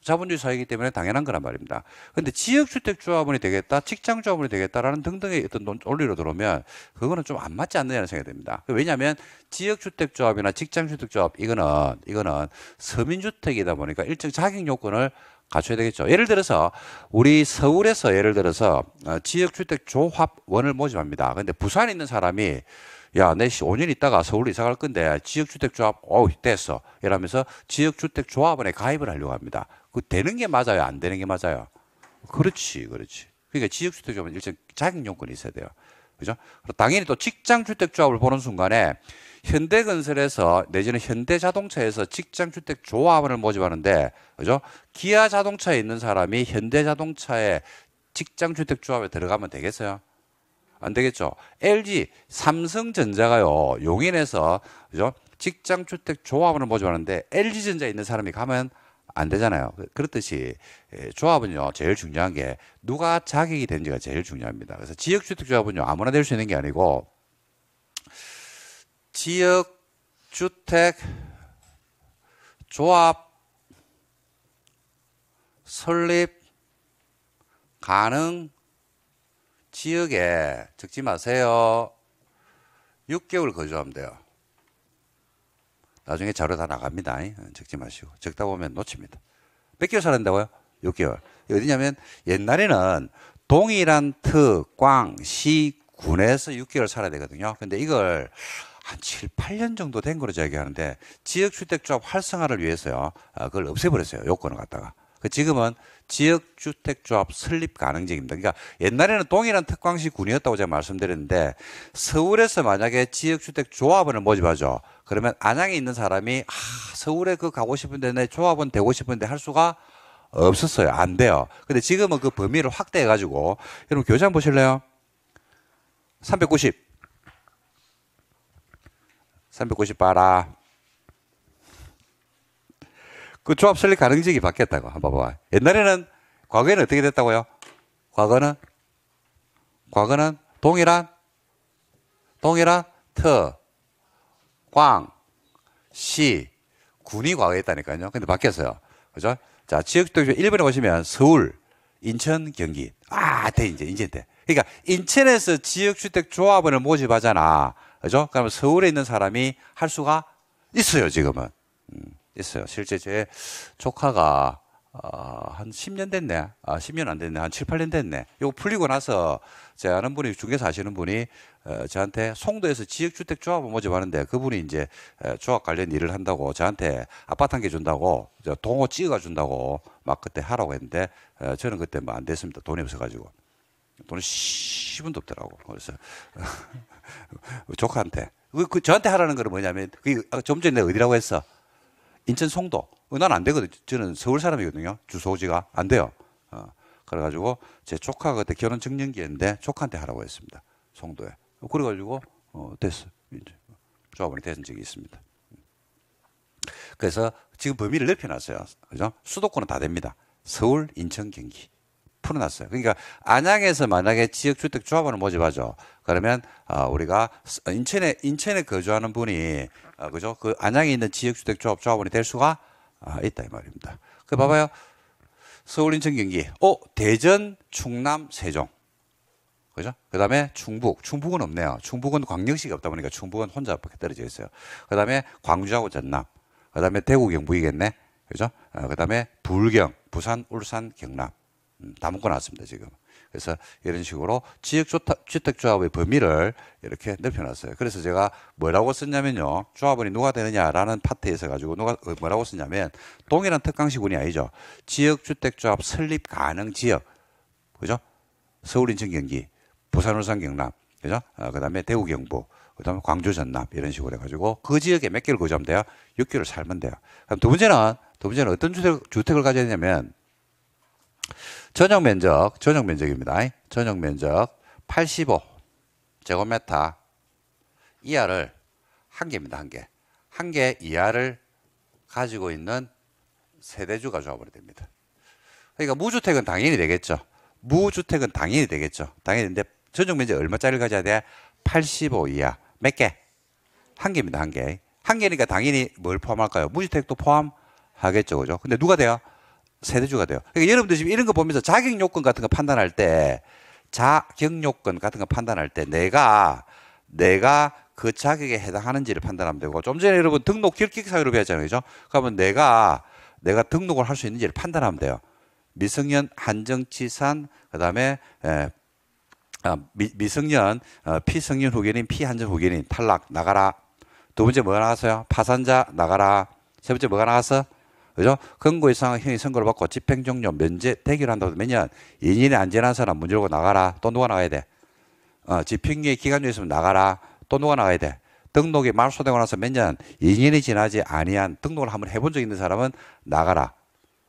자본주의 사회이기 때문에 당연한 거란 말입니다. 근데 지역주택조합원이 되겠다, 직장조합원이 되겠다라는 등등의 어떤 논리로 들어오면 그거는 좀 안 맞지 않느냐는 생각이 듭니다. 그 왜냐하면 지역주택조합이나 직장주택조합 이거는 이거는 서민주택이다 보니까 일정 자격 요건을 갖춰야 되겠죠. 예를 들어서 우리 서울에서 예를 들어서 어, 지역주택조합원을 모집합니다. 근데 부산에 있는 사람이 야, 내 5년 있다가 서울로 이사 갈 건데 지역주택조합, 어우, 됐어. 이러면서 지역주택조합원에 가입을 하려고 합니다. 그 되는 게 맞아요? 안 되는 게 맞아요? 그렇지, 그렇지. 그러니까 지역주택조합은 일정 자격요건이 있어야 돼요. 그죠? 당연히 또 직장주택조합을 보는 순간에 현대건설에서 내지는 현대자동차에서 직장주택조합원을 모집하는데, 그죠? 기아자동차에 있는 사람이 현대자동차에 직장주택조합에 들어가면 되겠어요? 안 되겠죠. LG, 삼성전자가요. 용인에서 그죠? 직장 주택 조합을 원 모집하는데 LG 전자에 있는 사람이 가면 안 되잖아요. 그렇듯이 예, 조합은요 제일 중요한 게 누가 자격이 되는지가 제일 중요합니다. 그래서 지역 주택 조합은요 아무나 될 수 있는 게 아니고 지역 주택 조합 설립 가능 지역에 적지 마세요. 6개월 거주하면 돼요. 나중에 자료 다 나갑니다. 적지 마시고. 적다 보면 놓칩니다. 몇 개월 살았다고요? 6개월. 어디냐면 옛날에는 동일한 트, 꽝, 시, 군에서 6개월 살아야 되거든요. 근데 이걸 한 7, 8년 정도 된걸로 제기하는데 지역주택조합 활성화를 위해서요. 아, 그걸 없애버렸어요. 요건을 갖다가. 그 지금은 지역주택조합 설립 가능적입니다. 그러니까 옛날에는 동일한 특광시 군이었다고 제가 말씀드렸는데 서울에서 만약에 지역주택조합원을 모집하죠. 그러면 안양에 있는 사람이 아, 서울에 그 가고 싶은데 내 조합원 되고 싶은데 할 수가 없었어요. 안 돼요. 근데 지금은 그 범위를 확대해가지고 여러분 교장 보실래요? 390. 390 봐라. 그 조합 설립 가능 지역이 바뀌었다고. 한 번 봐봐. 옛날에는 과거에는 어떻게 됐다고요? 과거는 과거는 동일한 동일한 터, 광, 시, 군이 과거였다니까요. 근데 바뀌었어요. 그죠? 자, 지역도 1번에 보시면 서울, 인천, 경기. 아, 대, 이제, 인천 대. 그러니까 인천에서 지역주택 조합원을 모집하잖아. 그죠? 그러면 서울에 있는 사람이 할 수가 있어요, 지금은. 음. 있어요. 실제 제 조카가 어, 한 10년 됐네. 아, 10년 안 됐네. 한 7, 8년 됐네. 요거 풀리고 나서 제 아는 분이 중개사 하시는 분이 어, 저한테 송도에서 지역주택 조합을 모집하는데 그분이 이제 어, 조합 관련 일을 한다고 저한테 아파트 한 개 준다고 동호 찍어 준다고 막 그때 하라고 했는데 어, 저는 그때 뭐 안 됐습니다. 돈이 없어 가지고. 돈이 10원도 없더라고. 그래서 조카한테 그, 그 저한테 하라는 거는 뭐냐면 그좀 아, 전에 내가 어디라고 했어? 인천 송도. 어, 난안 되거든요. 저는 서울 사람이거든요. 주소지가. 안 돼요. 어. 그래가지고 제 조카가 그때 결혼 증명기인데 조카한테 하라고 했습니다. 송도에. 그래가지고 어, 됐어. 이제 조합원이 되 적이 있습니다. 그래서 지금 범위를 넓혀놨어요. 그죠? 수도권은 다 됩니다. 서울, 인천, 경기. 풀어놨어요. 그러니까 안양에서 만약에 지역주택조합원을 모집하죠. 그러면 어, 우리가 인천에 인천에 거주하는 분이 어, 그죠? 그 안양에 있는 지역주택조합조합원이 될 수가 어, 있다 이 말입니다. 그 음. 봐봐요. 서울, 인천, 경기. 어, 대전, 충남, 세종. 그죠? 그 다음에 충북. 충북은 없네요. 충북은 광역시가 없다 보니까 충북은 혼자 밖에 떨어져 있어요. 그 다음에 광주하고 전남. 그 다음에 대구, 경북이겠네. 그죠? 어, 그 다음에 불경, 부산, 울산, 경남. 음, 다 묶어놨습니다 지금. 그래서 이런 식으로 지역주택조합의 범위를 이렇게 넓혀놨어요. 그래서 제가 뭐라고 썼냐면요. 조합원이 누가 되느냐라는 파트에 있어가지고 누가 어, 뭐라고 썼냐면 동일한 특강시군이 아니죠. 지역주택조합 설립 가능 지역. 그죠? 서울, 인천, 경기, 부산, 울산, 경남. 그죠? 아, 어, 그 다음에 대구, 경북. 그 다음에 광주, 전남. 이런 식으로 해가지고 그 지역에 몇 개를 거주하면 돼요? 6개월 살면 돼요. 그럼 두 번째는, 두 번째는 어떤 주택, 주택을 가져야 되냐면 전용 면적, 전용 면적입니다. 전용 면적 85 제곱미터 이하를 한 개입니다. 한 개. 한 개 이하를 가지고 있는 세대주가 조합으로 됩니다. 그러니까 무주택은 당연히 되겠죠. 무주택은 당연히 되겠죠. 당연히 근데 전용 면적 얼마짜리를 가져야 돼? 85 이하. 몇 개? 한 개입니다. 한 개. 한 개니까 당연히 뭘 포함할까요? 무주택도 포함하겠죠. 그죠? 근데 누가 돼요? 세대주가 돼요. 그러니까 여러분들 지금 이런 거 보면서 자격 요건 같은 거 판단할 때 자격 요건 같은 거 판단할 때 내가 내가 그 자격에 해당하는지를 판단하면 되고 좀 전에 여러분 등록 결격 사유로 배웠잖아요. 그죠? 그러면 내가 내가 등록을 할 수 있는지를 판단하면 돼요. 미성년 한정치산 그다음에 에, 아, 미, 성년 어, 피성년 후견인 피한정 후견인 탈락 나가라 두 번째 뭐가 나왔어요 파산자 나가라 세 번째 뭐가 나왔어 그죠? 근거 이상 형이 선고를 받고 집행정료 면제 대결한다고 면년 2년에 안 지난 사람 문제고 나가라. 또 누가 나가야 돼? 어, 집행유예 기간 중에 있으면 나가라. 또 누가 나가야 돼? 등록이 말소되고 나서 몇 년, 2년이 지나지 아니한 등록을 한번 해본 적 있는 사람은 나가라.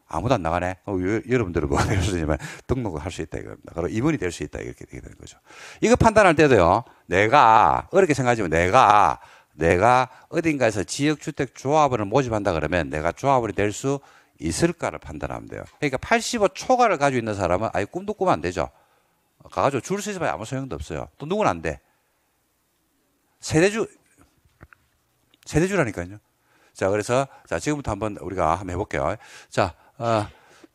아무도 안 나가네. 어, 여러분들은 뭐, 교수님은 등록을 할 수 있다 이겁니다. 그리고 입원이 될 수 있다 이렇게 되는 거죠. 이거 판단할 때도요. 내가 어렵게 생각하지만 내가 내가 어딘가에서 지역주택 조합원을 모집한다 그러면 내가 조합원이 될 수 있을까를 판단하면 돼요. 그러니까 85 초과를 가지고 있는 사람은 아예 꿈도 꾸면 안 되죠. 가가지고 줄을서 있어봐야 아무 소용도 없어요. 또 누군 안 돼. 세대주, 세대주라니까요. 자, 그래서 자, 지금부터 한번 우리가 한번 해볼게요. 자, 어,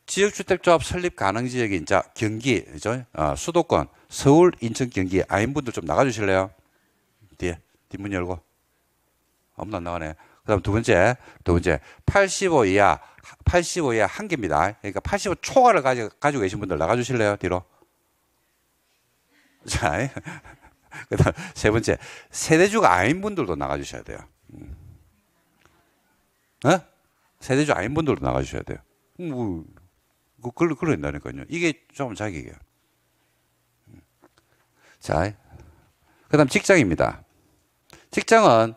지역주택조합 설립 가능 지역인 자, 경기, 그죠? 어, 수도권, 서울, 인천, 경기, 아인 분들 좀 나가주실래요? 뒤에, 뒷문 열고. 아무도 안 나가네. 그 다음 두 번째, 두 번째, 85 이하, 85 이하 한 개입니다. 그러니까 85 초과를 가지, 가지고 계신 분들 나가주실래요? 뒤로. 자, 그 다음 세 번째, 세대주가 아닌 분들도 나가주셔야 돼요. 음. 어? 세대주 아닌 분들도 나가주셔야 돼요. 음, 뭐, 그, 그, 그런다니까요. 이게 좀 자기예요. 음. 자, 그 다음 직장입니다. 직장은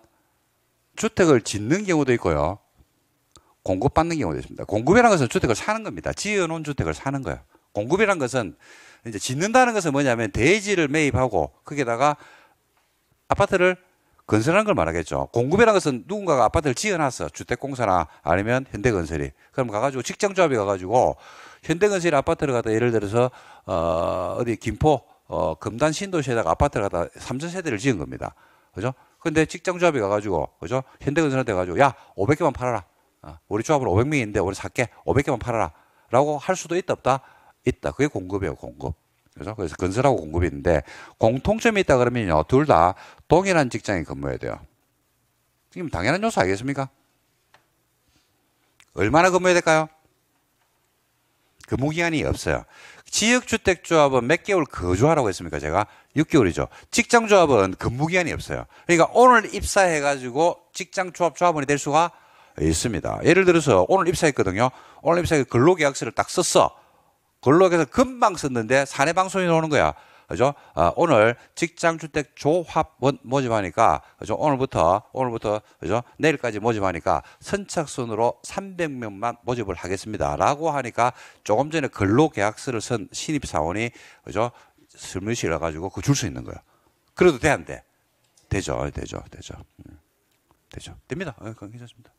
주택을 짓는 경우도 있고요. 공급받는 경우도 있습니다. 공급이라는 것은 주택을 사는 겁니다. 지어놓은 주택을 사는 거예요. 공급이라는 것은 이제 짓는다는 것은 뭐냐면 대지를 매입하고 거기에다가 아파트를 건설한 걸 말하겠죠. 공급이라는 것은 누군가가 아파트를 지어놨어. 주택공사나 아니면 현대건설이. 그럼 가가지고 직장조합이 가가지고 현대건설이 아파트를 갖다 예를 들어서 어, 어디 김포 어, 금단 신도시에다가 아파트를 갖다 삼천 세대를 지은 겁니다. 그죠? 근데 직장조합이 가가지고, 그죠? 현대건설한테 가가지고, 야, 500개만 팔아라. 어, 우리 조합으로 500명인데 우리 살게. 500개만 팔아라. 라고 할 수도 있다, 없다? 있다. 그게 공급이에요, 공급. 그래서 그래서 건설하고 공급이 있는데 공통점이 있다 그러면요. 둘 다 동일한 직장에 근무해야 돼요. 지금 당연한 요소 알겠습니까 얼마나 근무해야 될까요? 근무기한이 없어요. 지역주택조합은 몇 개월 거주하라고 했습니까? 제가 6개월이죠. 직장조합은 근무기한이 그 없어요. 그러니까 오늘 입사해가지고 직장조합 조합원이 될 수가 있습니다. 예를 들어서 오늘 입사했거든요. 오늘 입사해 서 근로계약서를 딱 썼어. 근로계약서 금방 썼는데 사내방송이 나오는 거야. 그죠? 어, 오늘 직장주택 조합 모집하니까 그죠? 오늘부터 오늘부터 그죠? 내일까지 모집하니까 선착순으로 300명만 모집을 하겠습니다라고 하니까 조금 전에 근로계약서를 쓴 신입 사원이 그죠? 슬며시 일 가지고 그줄수 있는 거예요. 그래도 돼 안 돼? 되죠, 되죠, 되죠, 음. 되죠. 됩니다. 어, 그건 괜찮습니다.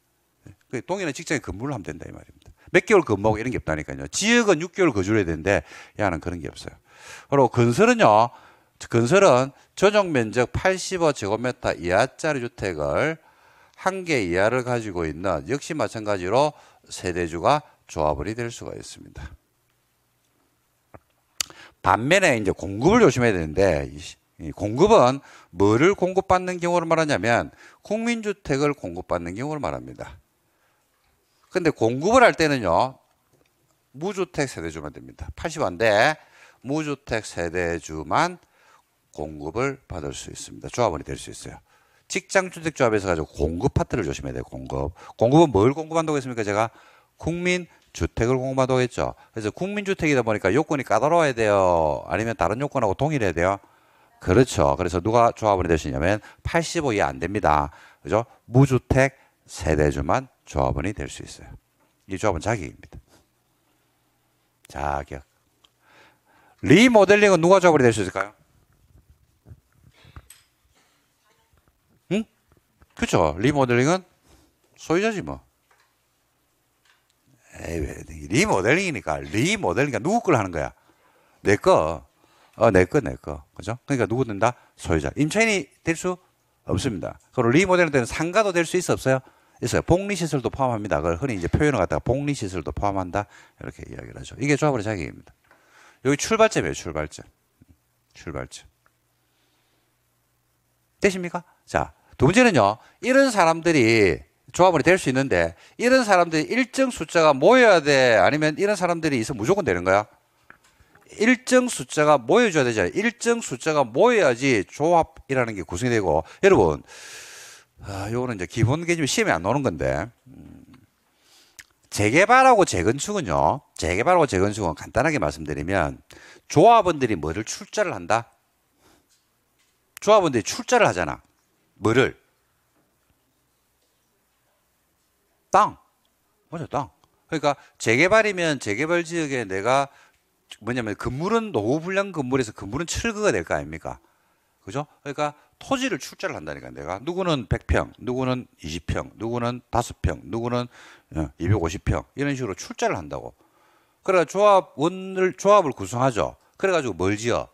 네. 그 동해는 직장에 근무를 하면 된다 이 말입니다. 몇 개월 근무하고 이런 게 없다니까요. 지역은 6개월 거주를 해야 되는데 야는 그런 게 없어요. 그리고 건설은요. 건설은 전용 면적 85제곱미터 이하짜리 주택을 한 개 이하를 가지고 있는 역시 마찬가지로 세대주가 조합원이 될 수가 있습니다. 반면에 이제 공급을 조심해야 되는데 공급은 뭐를 공급받는 경우를 말하냐면 국민주택을 공급받는 경우를 말합니다. 근데 공급을 할 때는요. 무주택 세대주만 됩니다. 8 0원데 무주택 세대주만 공급을 받을 수 있습니다. 조합원이 될 수 있어요. 직장주택조합에서 가지고 공급 파트를 조심해야 돼요. 공급. 공급은 뭘 공급한다고 했습니까? 제가 국민 주택을 공급한다고 했죠. 그래서 국민주택이다 보니까 요건이 까다로워야 돼요. 아니면 다른 요건하고 동일해야 돼요. 그렇죠. 그래서 누가 조합원이 되시냐면 85이안 됩니다. 그죠? 무주택 세대주만 조합원이 될 수 있어요. 이 조합은 자기입니다 자격. 리모델링은 누가 작업이 될 수 있을까요? 응? 그쵸. 리모델링은 소유자지 뭐. 에이, 리모델링이니까. 리모델링이니까 누구 걸 하는 거야? 내 거. 어, 내 거, 내 거. 그죠? 그러니까 누구든 다 소유자. 임차인이 될 수 없습니다. 그리고 리모델링 때는 상가도 될 수 있어 없어요? 있어요. 복리시설도 포함합니다. 그걸 흔히 이제 표현을 갖다가 복리시설도 포함한다. 이렇게 이야기를 하죠. 이게 조합의 자격입니다. 여기 출발점이에요, 출발점. 출발점. 되십니까? 자, 두 번째는요, 이런 사람들이 조합원이 될 수 있는데, 이런 사람들이 일정 숫자가 모여야 돼? 아니면 이런 사람들이 있어 무조건 되는 거야? 일정 숫자가 모여줘야 되잖아요. 일정 숫자가 모여야지 조합이라는 게 구성이 되고, 여러분, 아, 요거는 이제 기본 개념이 시험에 안 나오는 건데, 음, 재개발하고 재건축은요. 재개발하고 재건축은 간단하게 말씀드리면 조합원들이 뭐를 출자를 한다. 조합원들이 출자를 하잖아. 뭐를? 땅. 맞아, 땅. 그러니까 재개발이면 재개발 지역에 내가 뭐냐면 건물은 노후불량 건물에서 건물은 철거가 될 거 아닙니까? 그죠? 그러니까 토지를 출자를 한다니까 내가 누구는 100평, 누구는 20평, 누구는 5평, 누구는 250평 어, 이런 식으로 출자를 한다고. 그래 그러니까 조합원을 조합을 구성하죠. 그래가지고 뭘 지어?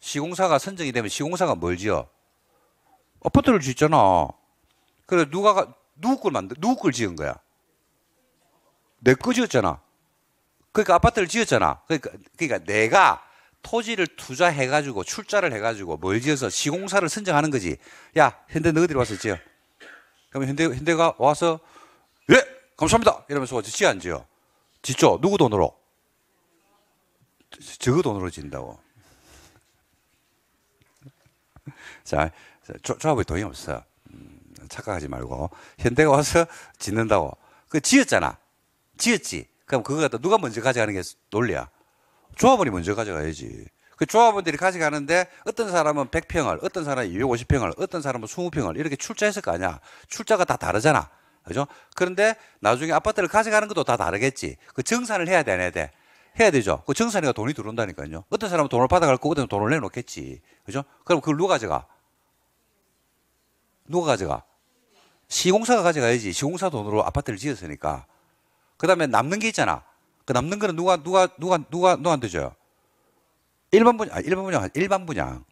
시공사가 선정이 되면 시공사가 뭘 지어? 아파트를 짓잖아. 그래 누가 누구 걸만든 누구 걸 지은 거야? 내 거 지었잖아. 그러니까 아파트를 지었잖아. 그러니까 그러니까 내가 토지를 투자해가지고 출자를 해가지고 뭘 지어서 시공사를 선정하는 거지. 야, 현대 너희들이 와서 지어. 그러면 현대, 현대가 와서 예, 감사합니다. 이러면서 와서 지어 안 지어? 짓죠. 누구 돈으로? 저거 돈으로 진다고. 자, 조, 합에 돈이 없어. 음, 착각하지 말고. 현대가 와서 짓는다고. 그 지었잖아. 지었지. 그럼 그거 갖다 누가 먼저 가져가는 게 논리야. 조합원이 먼저 가져가야지. 그 조합원들이 가져가는데 어떤 사람은 100평을, 어떤 사람은 250평을, 어떤 사람은 20평을 이렇게 출자했을 거 아니야. 출자가 다 다르잖아. 그죠? 그런데 나중에 아파트를 가져가는 것도 다 다르겠지. 그 정산을 해야 되네, 돼. 해야 되죠. 그 정산이가 돈이 들어온다니까요. 어떤 사람은 돈을 받아갈 거고, 어떤 돈을 내놓겠지. 그죠? 그럼 그걸 누가 가져가? 누가 가져가? 시공사가 가져가야지. 시공사 돈으로 아파트를 지었으니까. 그 다음에 남는 게 있잖아. 그 남는 거는 누가 누가 누가 누가 누구한테 줘요? 일반 분야 아, 일반 분야 일반 분야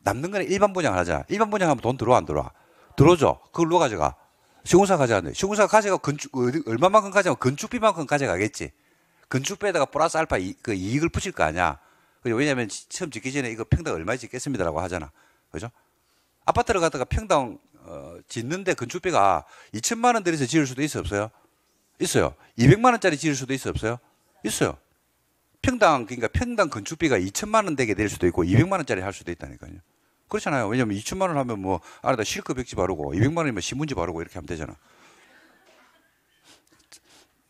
남는 거는 일반 분야를 하자. 일반 분야하면돈 들어와 안 들어와? 들어줘. 그걸 누가 가져가? 시공사 가져가는데 시공사 가져가 건축 얼마만큼 가져가? 건축비만큼 가져가겠지. 건축비에다가 플러스 알파 이, 그 이익을 붙일 거 아니야. 왜냐면 처음 짓기 전에 이거 평당 얼마에 짓겠습니다라고 하잖아. 그죠? 아파트를 갖다가 평당 어, 짓는데 건축비가 2천만 원 들여서 지을 수도 있어 없어요? 있어요. 200만 원짜리 지을 수도 있어 없어요? 있어요. 평당 그러니까 평당 건축비가 2천만 원 되게 될 수도 있고 200만 원짜리 할 수도 있다니까요. 그렇잖아요. 왜냐면 2천만 원 하면 뭐 알아다 실크 벽지 바르고 200만 원이면 신문지 바르고 이렇게 하면 되잖아.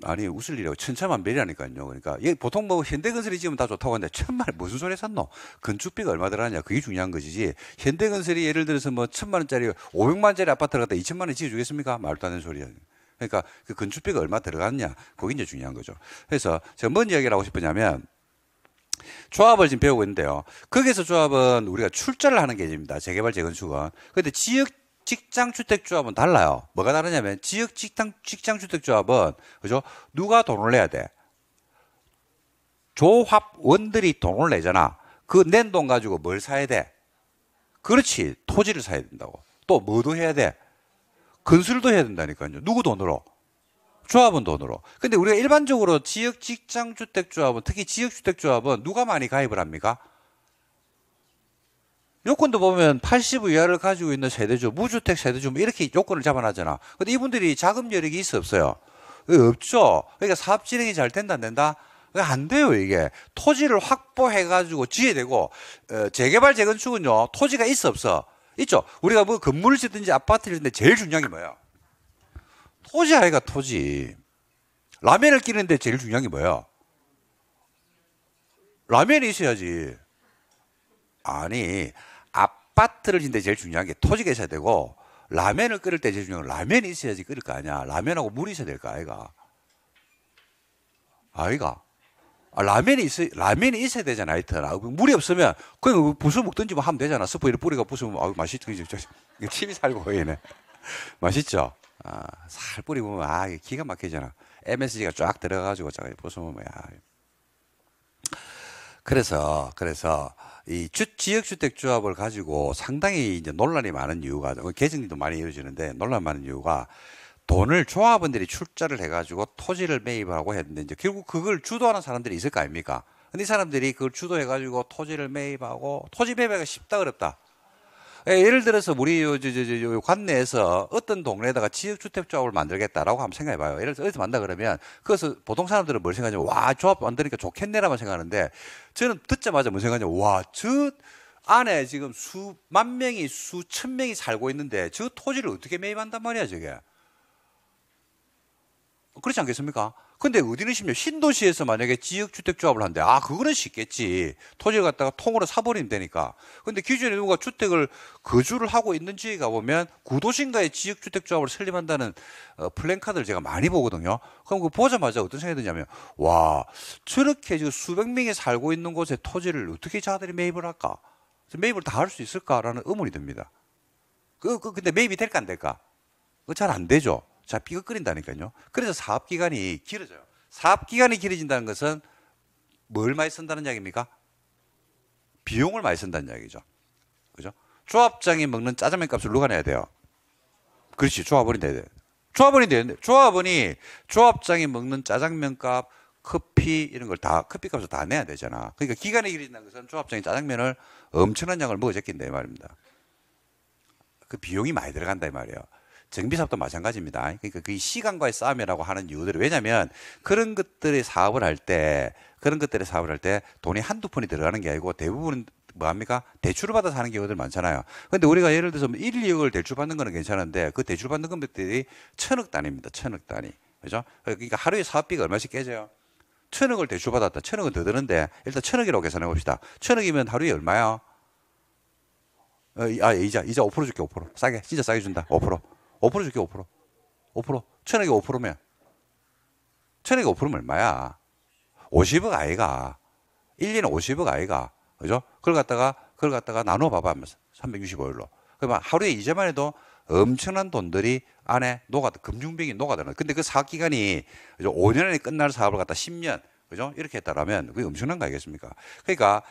아니 웃을 일이고 천차만별이라니까요. 그러니까 보통 뭐 현대건설이 지금 다 좋다고 하는데 천만 원 무슨 소리 샀노? 건축비가 얼마 들어가냐 그게 중요한 것이지. 현대건설이 예를 들어서 뭐 천만 원짜리 500만 원짜리 아파트를 갖다 2천만 원 지어주겠습니까? 말도 안 되는 소리야. 그러니까 그 건축비가 얼마 들어갔냐. 그게 이제 중요한 거죠. 그래서 제가 뭔 이야기를 하고 싶으냐면 조합을 지금 배우고 있는데요. 거기서 조합은 우리가 출자를 하는 개념입니다. 재개발, 재건축은. 그런데 지역 직장 주택 조합은 달라요. 뭐가 다르냐면 지역 직장 직장 주택 조합은 그죠? 누가 돈을 내야 돼? 조합원들이 돈을 내잖아. 그 낸 돈 가지고 뭘 사야 돼? 그렇지. 토지를 사야 된다고. 또 뭐도 해야 돼? 건설도 해야 된다니까요. 누구 돈으로? 조합은 돈으로. 근데 우리가 일반적으로 지역 직장 주택 조합은 특히 지역 주택 조합은 누가 많이 가입을 합니까? 요건도 보면 80 이하를 가지고 있는 세대주, 무주택 세대주 뭐 이렇게 요건을 잡아놨잖아. 근데 이분들이 자금 여력이 있어 없어요? 예, 없죠. 그러니까 사업 진행이 잘 된다 안 된다? 안 돼요 이게 토지를 확보해가지고 지어야 되고 어, 재개발 재건축은요 토지가 있어 없어 있죠. 우리가 뭐 건물을 짓든지 아파트를 짓는데 제일 중요한 게 뭐예요? 토지 아이가 토지. 라면을 끼는데 제일 중요한 게 뭐예요? 라면이 있어야지. 아니, 아파트를 짓는데 제일 중요한 게 토지가 있어야 되고, 라면을 끓일 때 제일 중요한 건 라면이 있어야지 끓일 거 아니야. 라면하고 물이 있어야 될 거 아이가. 아이가. 아, 라면이 있어 라면이 있어야 되잖아 하여튼 아, 그 물이 없으면 그냥 부수 먹든지 뭐, 뭐 하면 되잖아 스프를 뿌리가 부수면 아 맛있지 침이 살고 보이네 맛있죠 아, 살 뿌리면 아 기가 막히잖아 MSG가 쫙 들어가가지고 자 부수면 뭐야 그래서 그래서 이 주, 지역주택조합을 가지고 상당히 이제 논란이 많은 이유가 개정도 많이 이루어지는데 논란 많은 이유가 돈을 조합원들이 출자를 해가지고 토지를 매입하고 했는데 이제 결국 그걸 주도하는 사람들이 있을 거 아닙니까? 근데 이 사람들이 그걸 주도해가지고 토지를 매입하고 토지 매매가 쉽다 어렵다. 예, 예를 들어서 우리 관내에서 어떤 동네에다가 지역주택조합을 만들겠다라고 한번 생각해봐요. 예를 들어서 어디서 만다 그러면 그것을 보통 사람들은 뭘 생각하냐면 와 조합 만드니까 좋겠네라고 생각하는데 저는 듣자마자 뭘생각하냐 와저 안에 지금 수만 명이 수천 명이 살고 있는데 저 토지를 어떻게 매입한단 말이야 저게. 그렇지 않겠습니까? 근데 어디는 쉽냐? 신도시에서 만약에 지역주택조합을 한대. 아, 그거는 쉽겠지. 토지를 갖다가 통으로 사버리면 되니까. 근데 기존에 누가 주택을 거주를 하고 있는지 에 가보면 구도심가에 지역주택조합을 설립한다는 어, 플랜카드를 제가 많이 보거든요. 그럼 그 보자마자 어떤 생각이 드냐면, 와, 저렇게 지금 수백 명이 살고 있는 곳에 토지를 어떻게 자들이 매입을 할까? 매입을 다 할 수 있을까라는 의문이 듭니다. 그, 그, 근데 매입이 될까 안 될까? 그 잘 안 되죠. 자, 삐걱거린다니까요. 그래서 사업 기간이 길어져요. 사업 기간이 길어진다는 것은 뭘 많이 쓴다는 이야기입니까? 비용을 많이 쓴다는 이야기죠. 그죠? 조합장이 먹는 짜장면 값을 누가 내야 돼요? 그렇지. 조합원이 내야 돼. 요 조합원이 되는데 조합원이 조합장이 먹는 짜장면 값, 커피 이런 걸 다 커피 값을 다 내야 되잖아. 그러니까 기간이 길어진다는 것은 조합장이 짜장면을 엄청난 양을 먹어 잡낀다이 말입니다. 그 비용이 많이 들어간다 이 말이에요. 정비사업도 마찬가지입니다. 그러니까 그 시간과의 싸움이라고 하는 이유들이 왜냐하면 그런 것들의 사업을 할 때 그런 것들의 사업을 할 때 돈이 한두 푼이 들어가는 게 아니고 대부분 뭐합니까? 대출을 받아서 하는 경우들 많잖아요. 근데 우리가 예를 들어서 1, 뭐 2억을 대출받는 거는 괜찮은데 그 대출받는 금액들이 천억 단위입니다. 천억 단위. 그죠? 그러니까 하루에 사업비가 얼마씩 깨져요? 천억을 대출받았다. 천억은 더 드는데 일단 천억이라고 계산해 봅시다. 천억이면 하루에 얼마야? 어, 아, 이자. 이자 5% 줄게, 5%. 싸게. 진짜 싸게 준다. 5%. 5% 줄게 5% 5% 천억이 5%면 천억이 5%면 얼마야 50억 아이가 1년에 50억 아이가 그죠? 그걸 갖다가 그걸 갖다가 나눠 봐봐 하면서 365일로 그러면 하루에 이제만 해도 엄청난 돈들이 안에 녹아 금융병이 녹아들어 근데 그 사업 기간이 5년 안에 끝날 사업을 갖다 10년 그죠? 이렇게 했다라면 그게 엄청난 거 아니겠습니까? 그러니까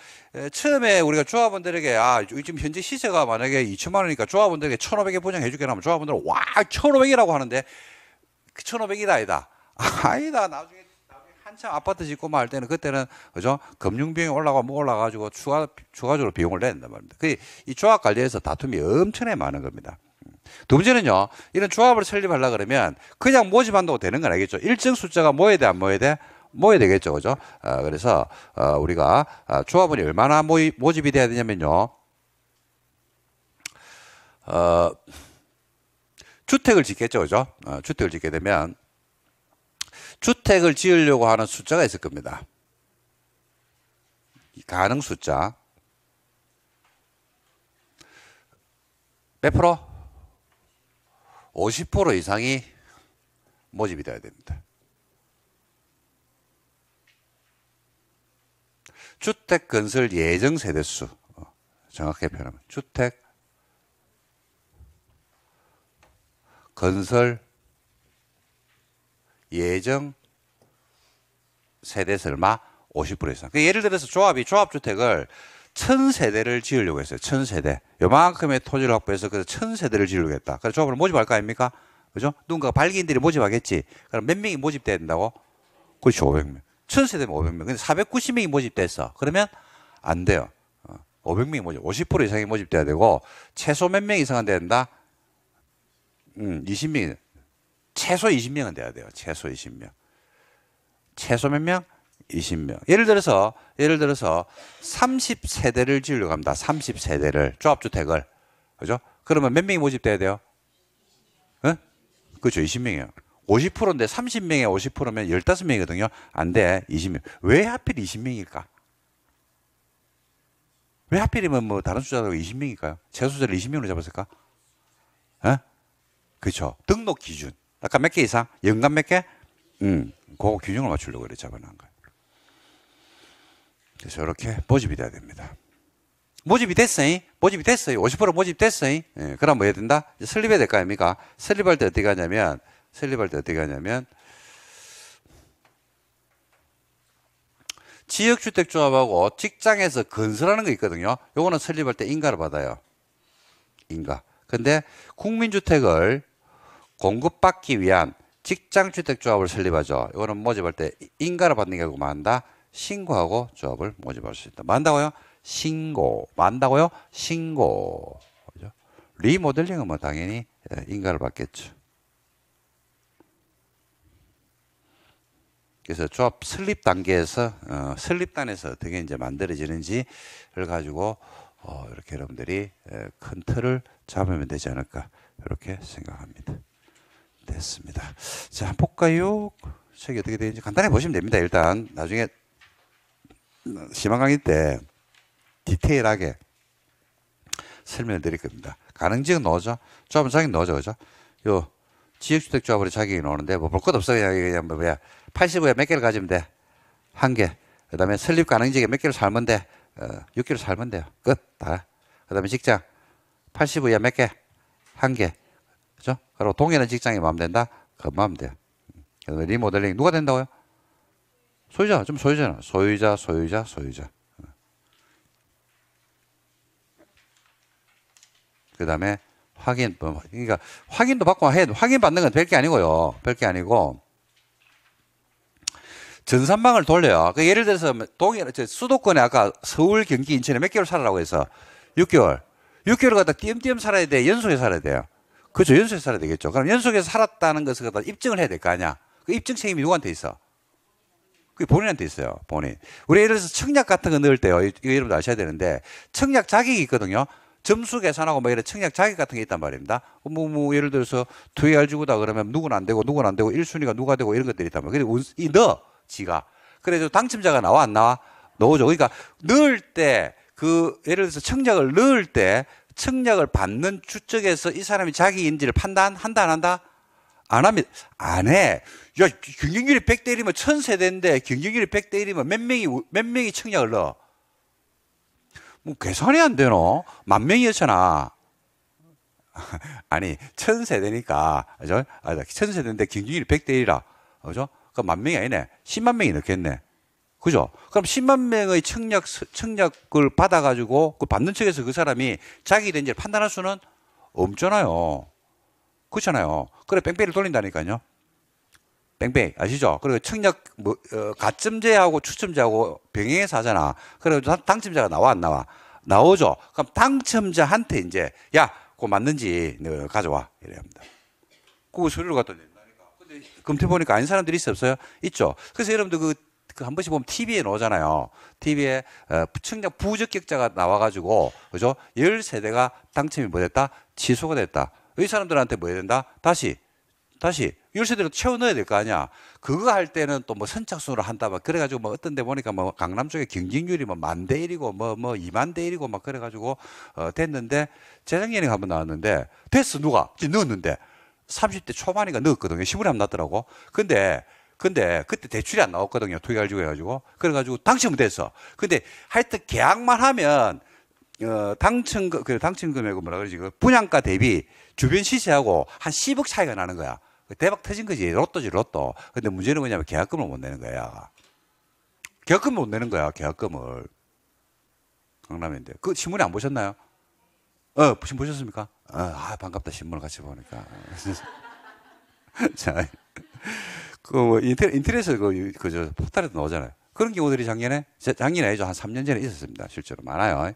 처음에 우리가 조합원들에게 아, 지금 현재 시세가 만약에 2천만 원이니까 조합원들에게 1,500에 분양해 주게 하면 조합원들은 와, 1,500이라고 하는데 그 1,500이다 아니다. 아니다. 나중에 한참 아파트 짓고 말 뭐 때는 그때는 그죠 금융 비용이 올라가 뭐 올라가 가지고 추가 추가적으로 비용을 낸단 말입니다. 그 이 조합 관리에서 다툼이 엄청나게 많은 겁니다. 음. 두 번째는요, 이런 조합을 설립하려 그러면 그냥 모집한다고 되는 건 아니겠죠. 일정 숫자가 모여야 돼, 안 모여야 돼? 모여야 되겠죠, 그죠? 어, 그래서 어, 우리가 아, 조합원이 얼마나 모이, 모집이 돼야 되냐면요. 어, 주택을 짓겠죠, 그죠? 어, 주택을 짓게 되면 주택을 지으려고 하는 숫자가 있을 겁니다. 가능 숫자. 몇 프로? 50% 이상이 모집이 돼야 됩니다. 주택 건설 예정 세대수 어, 정확히 표현하면 주택 건설 예정 세대 설마 50% 이상. 그러니까 예를 들어서 조합이 조합주택을 천세대를 지으려고 했어요. 천세대 요만큼의 토지를 확보해서 그래서 천세대를 지으려고 했다. 그래서 조합을 모집할 거 아닙니까? 그죠? 누군가 발기인들이 모집하겠지. 그럼 몇 명이 모집돼야 된다고? 그렇죠. 500명. 천세대면 500명. 근데 490명이 모집됐어. 그러면 안 돼요. 500명이 어, 모집, 50% 이상이 모집돼야 되고, 최소 몇 명 이상은 된다? 음, 20명, 최소 20명은 돼야 돼요. 최소 20명. 최소 몇 명? 20명. 예를 들어서, 예를 들어서 30세대를 지으려고 합니다. 30세대를. 조합주택을. 그죠? 그러면 몇 명이 모집돼야 돼요? 응? 그죠 20명이요. 50%인데 30명에 50%면 15명이거든요. 안 돼. 20명. 왜 하필 20명일까? 왜 하필이면 뭐 다른 숫자로 20명일까요? 최소수를 20명으로 잡았을까? 에? 그렇죠. 등록 기준. 아까 몇 개 이상? 연간 몇 개? 음, 그거 균형을 맞추려고 그래 잡아놓은 거예요. 그래서 이렇게 모집이 돼야 됩니다. 모집이 됐어요. 모집이 됐어요. 50% 모집 됐어요. 예, 그럼 뭐 해야 된다? 슬립해야 될 거 아닙니까? 슬립할 때 어떻게 하냐면, 설립할 때 어떻게 하냐면 지역주택조합하고 직장에서 건설하는 거 있거든요. 요거는 설립할 때 인가를 받아요. 인가. 근데 국민주택을 공급받기 위한 직장주택조합을 설립하죠. 이거는 모집할 때 인가를 받는 게 아니고 만다. 신고하고 조합을 모집할 수 있다. 만다고요? 신고. 만다고요? 신고. 리모델링은 뭐 당연히 예, 인가를 받겠죠. 그래서 조합 슬립 단계에서 어, 슬립단에서 어떻게 이제 만들어지는지를 가지고 어, 이렇게 여러분들이 큰 틀을 잡으면 되지 않을까 이렇게 생각합니다. 됐습니다. 자, 볼까요? 책이 어떻게 되는지 간단히 보시면 됩니다. 일단 나중에 심한 강의 때 디테일하게 설명을 드릴 겁니다. 가능지역 넣어줘. 조합장이 넣어줘. 그죠? 요 지역주택조합으로 자격이 나오는데 뭐 볼 것 없어 그냥 그냥 뭐 뭐야 8 5에몇 개를 가지면 돼한 개. 그다음에 설립 가능 지역에 몇 개를 살면 돼. 어, 6개를 살면 돼요. 끝. 다. 그다음에 직장 8 5에몇 개? 한 개. 그죠? 그리고 동해는 직장이 마음 된다. 그건 마음 돼요. 그다음에 리모델링 누가 된다고요? 소유자 좀 소유자는 소유자 소유자 소유자. 어. 그다음에 확인, 뭐, 뭐, 그러니까 확인도 받고 해, 확인 받는 건 별게 아니고요. 별 게 아니고. 전산망을 돌려요. 그 예를 들어서 동해, 수도권에 아까 서울, 경기, 인천에 몇 개월 살아라고 해서 6개월. 6개월 갖다 띄엄띄엄 살아야 돼. 연속에 살아야 돼요. 그렇죠. 연속에 살아야 되겠죠. 그럼 연속에 서 살았다는 것을 갖다 입증을 해야 될 거 아니야. 그 입증 책임이 누구한테 있어? 그 본인한테 있어요. 본인. 우리 예를 들어서 청약 같은 거 넣을 때요. 이거 여러분도 아셔야 되는데 청약 자격이 있거든요. 점수 계산하고 뭐 이런 청약 자격 같은 게 있단 말입니다. 뭐, 뭐 예를 들어서 투여할 주고다 그러면 누군 안 되고 누군 안 되고 1순위가 누가 되고 이런 것들이 있단 말이에요. 근데 이 너, 지가. 그래서 당첨자가 나와 안 나와? 넣어줘. 그러니까 넣을 때 그 예를 들어서 청약을 넣을 때 청약을 받는 주쪽에서 이 사람이 자기인지를 판단한다 안 한다? 안 합니다. 안 해. 야, 경쟁률이 100대 1이면 1000세대인데 경쟁률이 100대 1이면 몇 명이, 몇 명이 청약을 넣어? 뭐 계산이 안되노만 명이었잖아. 아니, 천 세대니까, 그죠? 아, 천 세대인데 김쟁일이1대 1이라. 그죠? 그러만 명이 아니네. 십만 명이 넣겠네. 그죠? 그럼 십만 명의 청약, 청약을 받아가지고 그 받는 측에서 그 사람이 자기 된지 판단할 수는 없잖아요. 그렇잖아요. 그래, 뺑뺑이를 돌린다니까요. 뺑뺑이 아시죠? 그리고 청력 뭐, 어, 가점제하고 추첨제하고 병행해서 하잖아. 그래도 당첨자가 나와 안 나와? 나오죠. 그럼 당첨자한테 이제 야, 그거 맞는지 너 가져와 이래야 합니다. 그 서류를 갖다 낸다니까. 근데 검토해 보니까 아닌 사람들이 있었어요 있죠. 그래서 여러분들 그 그 한 번씩 보면 TV에 나오잖아요. TV에 어, 청량 부적격자가 나와가지고 그죠? 열 세대가 당첨이 뭐 됐다? 취소가 됐다. 이 사람들한테 뭐 해야 된다? 다시 다시 유세대로 채워 넣어야 될 거 아니야. 그거 할 때는 또 뭐 선착순으로 한다 막 그래가지고 뭐 어떤 데 보니까 뭐 강남 쪽에 경쟁률이 뭐 만대 일이고 뭐뭐 뭐 이만 대 일이고 막 그래가지고 어 됐는데 재작년에 한 번 나왔는데 됐어 누가 이제 넣었는데 30대 초반인가 넣었거든요. 시0월에 한번 났더라고. 근데 근데 그때 대출이 안 나왔거든요. 투기가지고 해가지고 그래가지고 당첨은 됐어. 근데 하여튼 계약만 하면 어, 당첨, 그, 당첨 금액은 뭐라 그러지? 그 분양가 대비 주변 시세하고 한 10억 차이가 나는 거야. 대박 터진 거지. 로또지, 로또. 근데 문제는 뭐냐면 계약금을 못 내는 거야. 계약금을 못 내는 거야, 계약금을. 강남인데. 그 신문에 안 보셨나요? 어, 신문 보셨습니까? 어, 아, 반갑다. 신문을 같이 보니까. 자, 그뭐 인터넷, 인터넷에 그, 뭐 그저 그 포탈에도 나오잖아요. 그런 경우들이 작년에, 작년에 아니죠. 한 3년 전에 있었습니다. 실제로 많아요.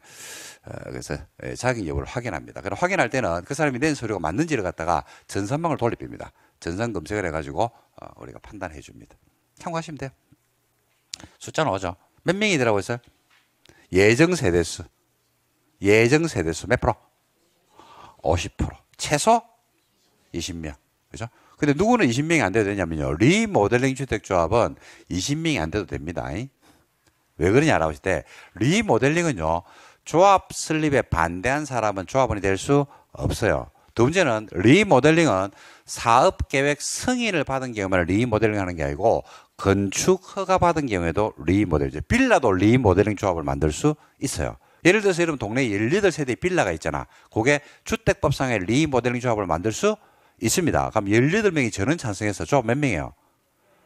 어, 그래서 예, 자기 여부를 확인합니다. 그럼 확인할 때는 그 사람이 낸서류가 맞는지를 갖다가 전산망을 돌려빕니다 전산 검색을 해가지고 어, 우리가 판단해 줍니다. 참고하시면 돼요. 숫자는 오죠. 몇 명이 들어가고 있어요? 예정 세대수. 예정 세대수 몇 프로? 50%. 최소 20명. 그죠? 근데 누구는 20명이 안 돼도 되냐면요. 리모델링 주택조합은 20명이 안 돼도 됩니다. 왜 그러냐라고 했을 때 리모델링은요. 조합 슬립에 반대한 사람은 조합원이 될 수 없어요. 두 번째는 리모델링은 사업 계획 승인을 받은 경우만 리모델링 하는 게 아니고 건축 허가 받은 경우에도 리모델, 링 빌라도 리모델링 조합을 만들 수 있어요. 예를 들어서 이런 동네에 18세대 빌라가 있잖아. 그게 주택법상의 리모델링 조합을 만들 수 있습니다. 그럼 18명이 저는 찬성해서 저몇 명이에요?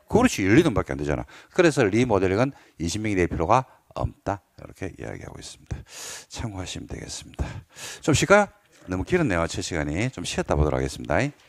그렇지, 18명밖에 안 되잖아. 그래서 리모델링은 20명이 될 필요가 없다. 이렇게 이야기하고 있습니다. 참고하시면 되겠습니다. 좀 쉬까요? 너무 길었네요. 제 시간이. 좀 쉬었다 보도록 하겠습니다.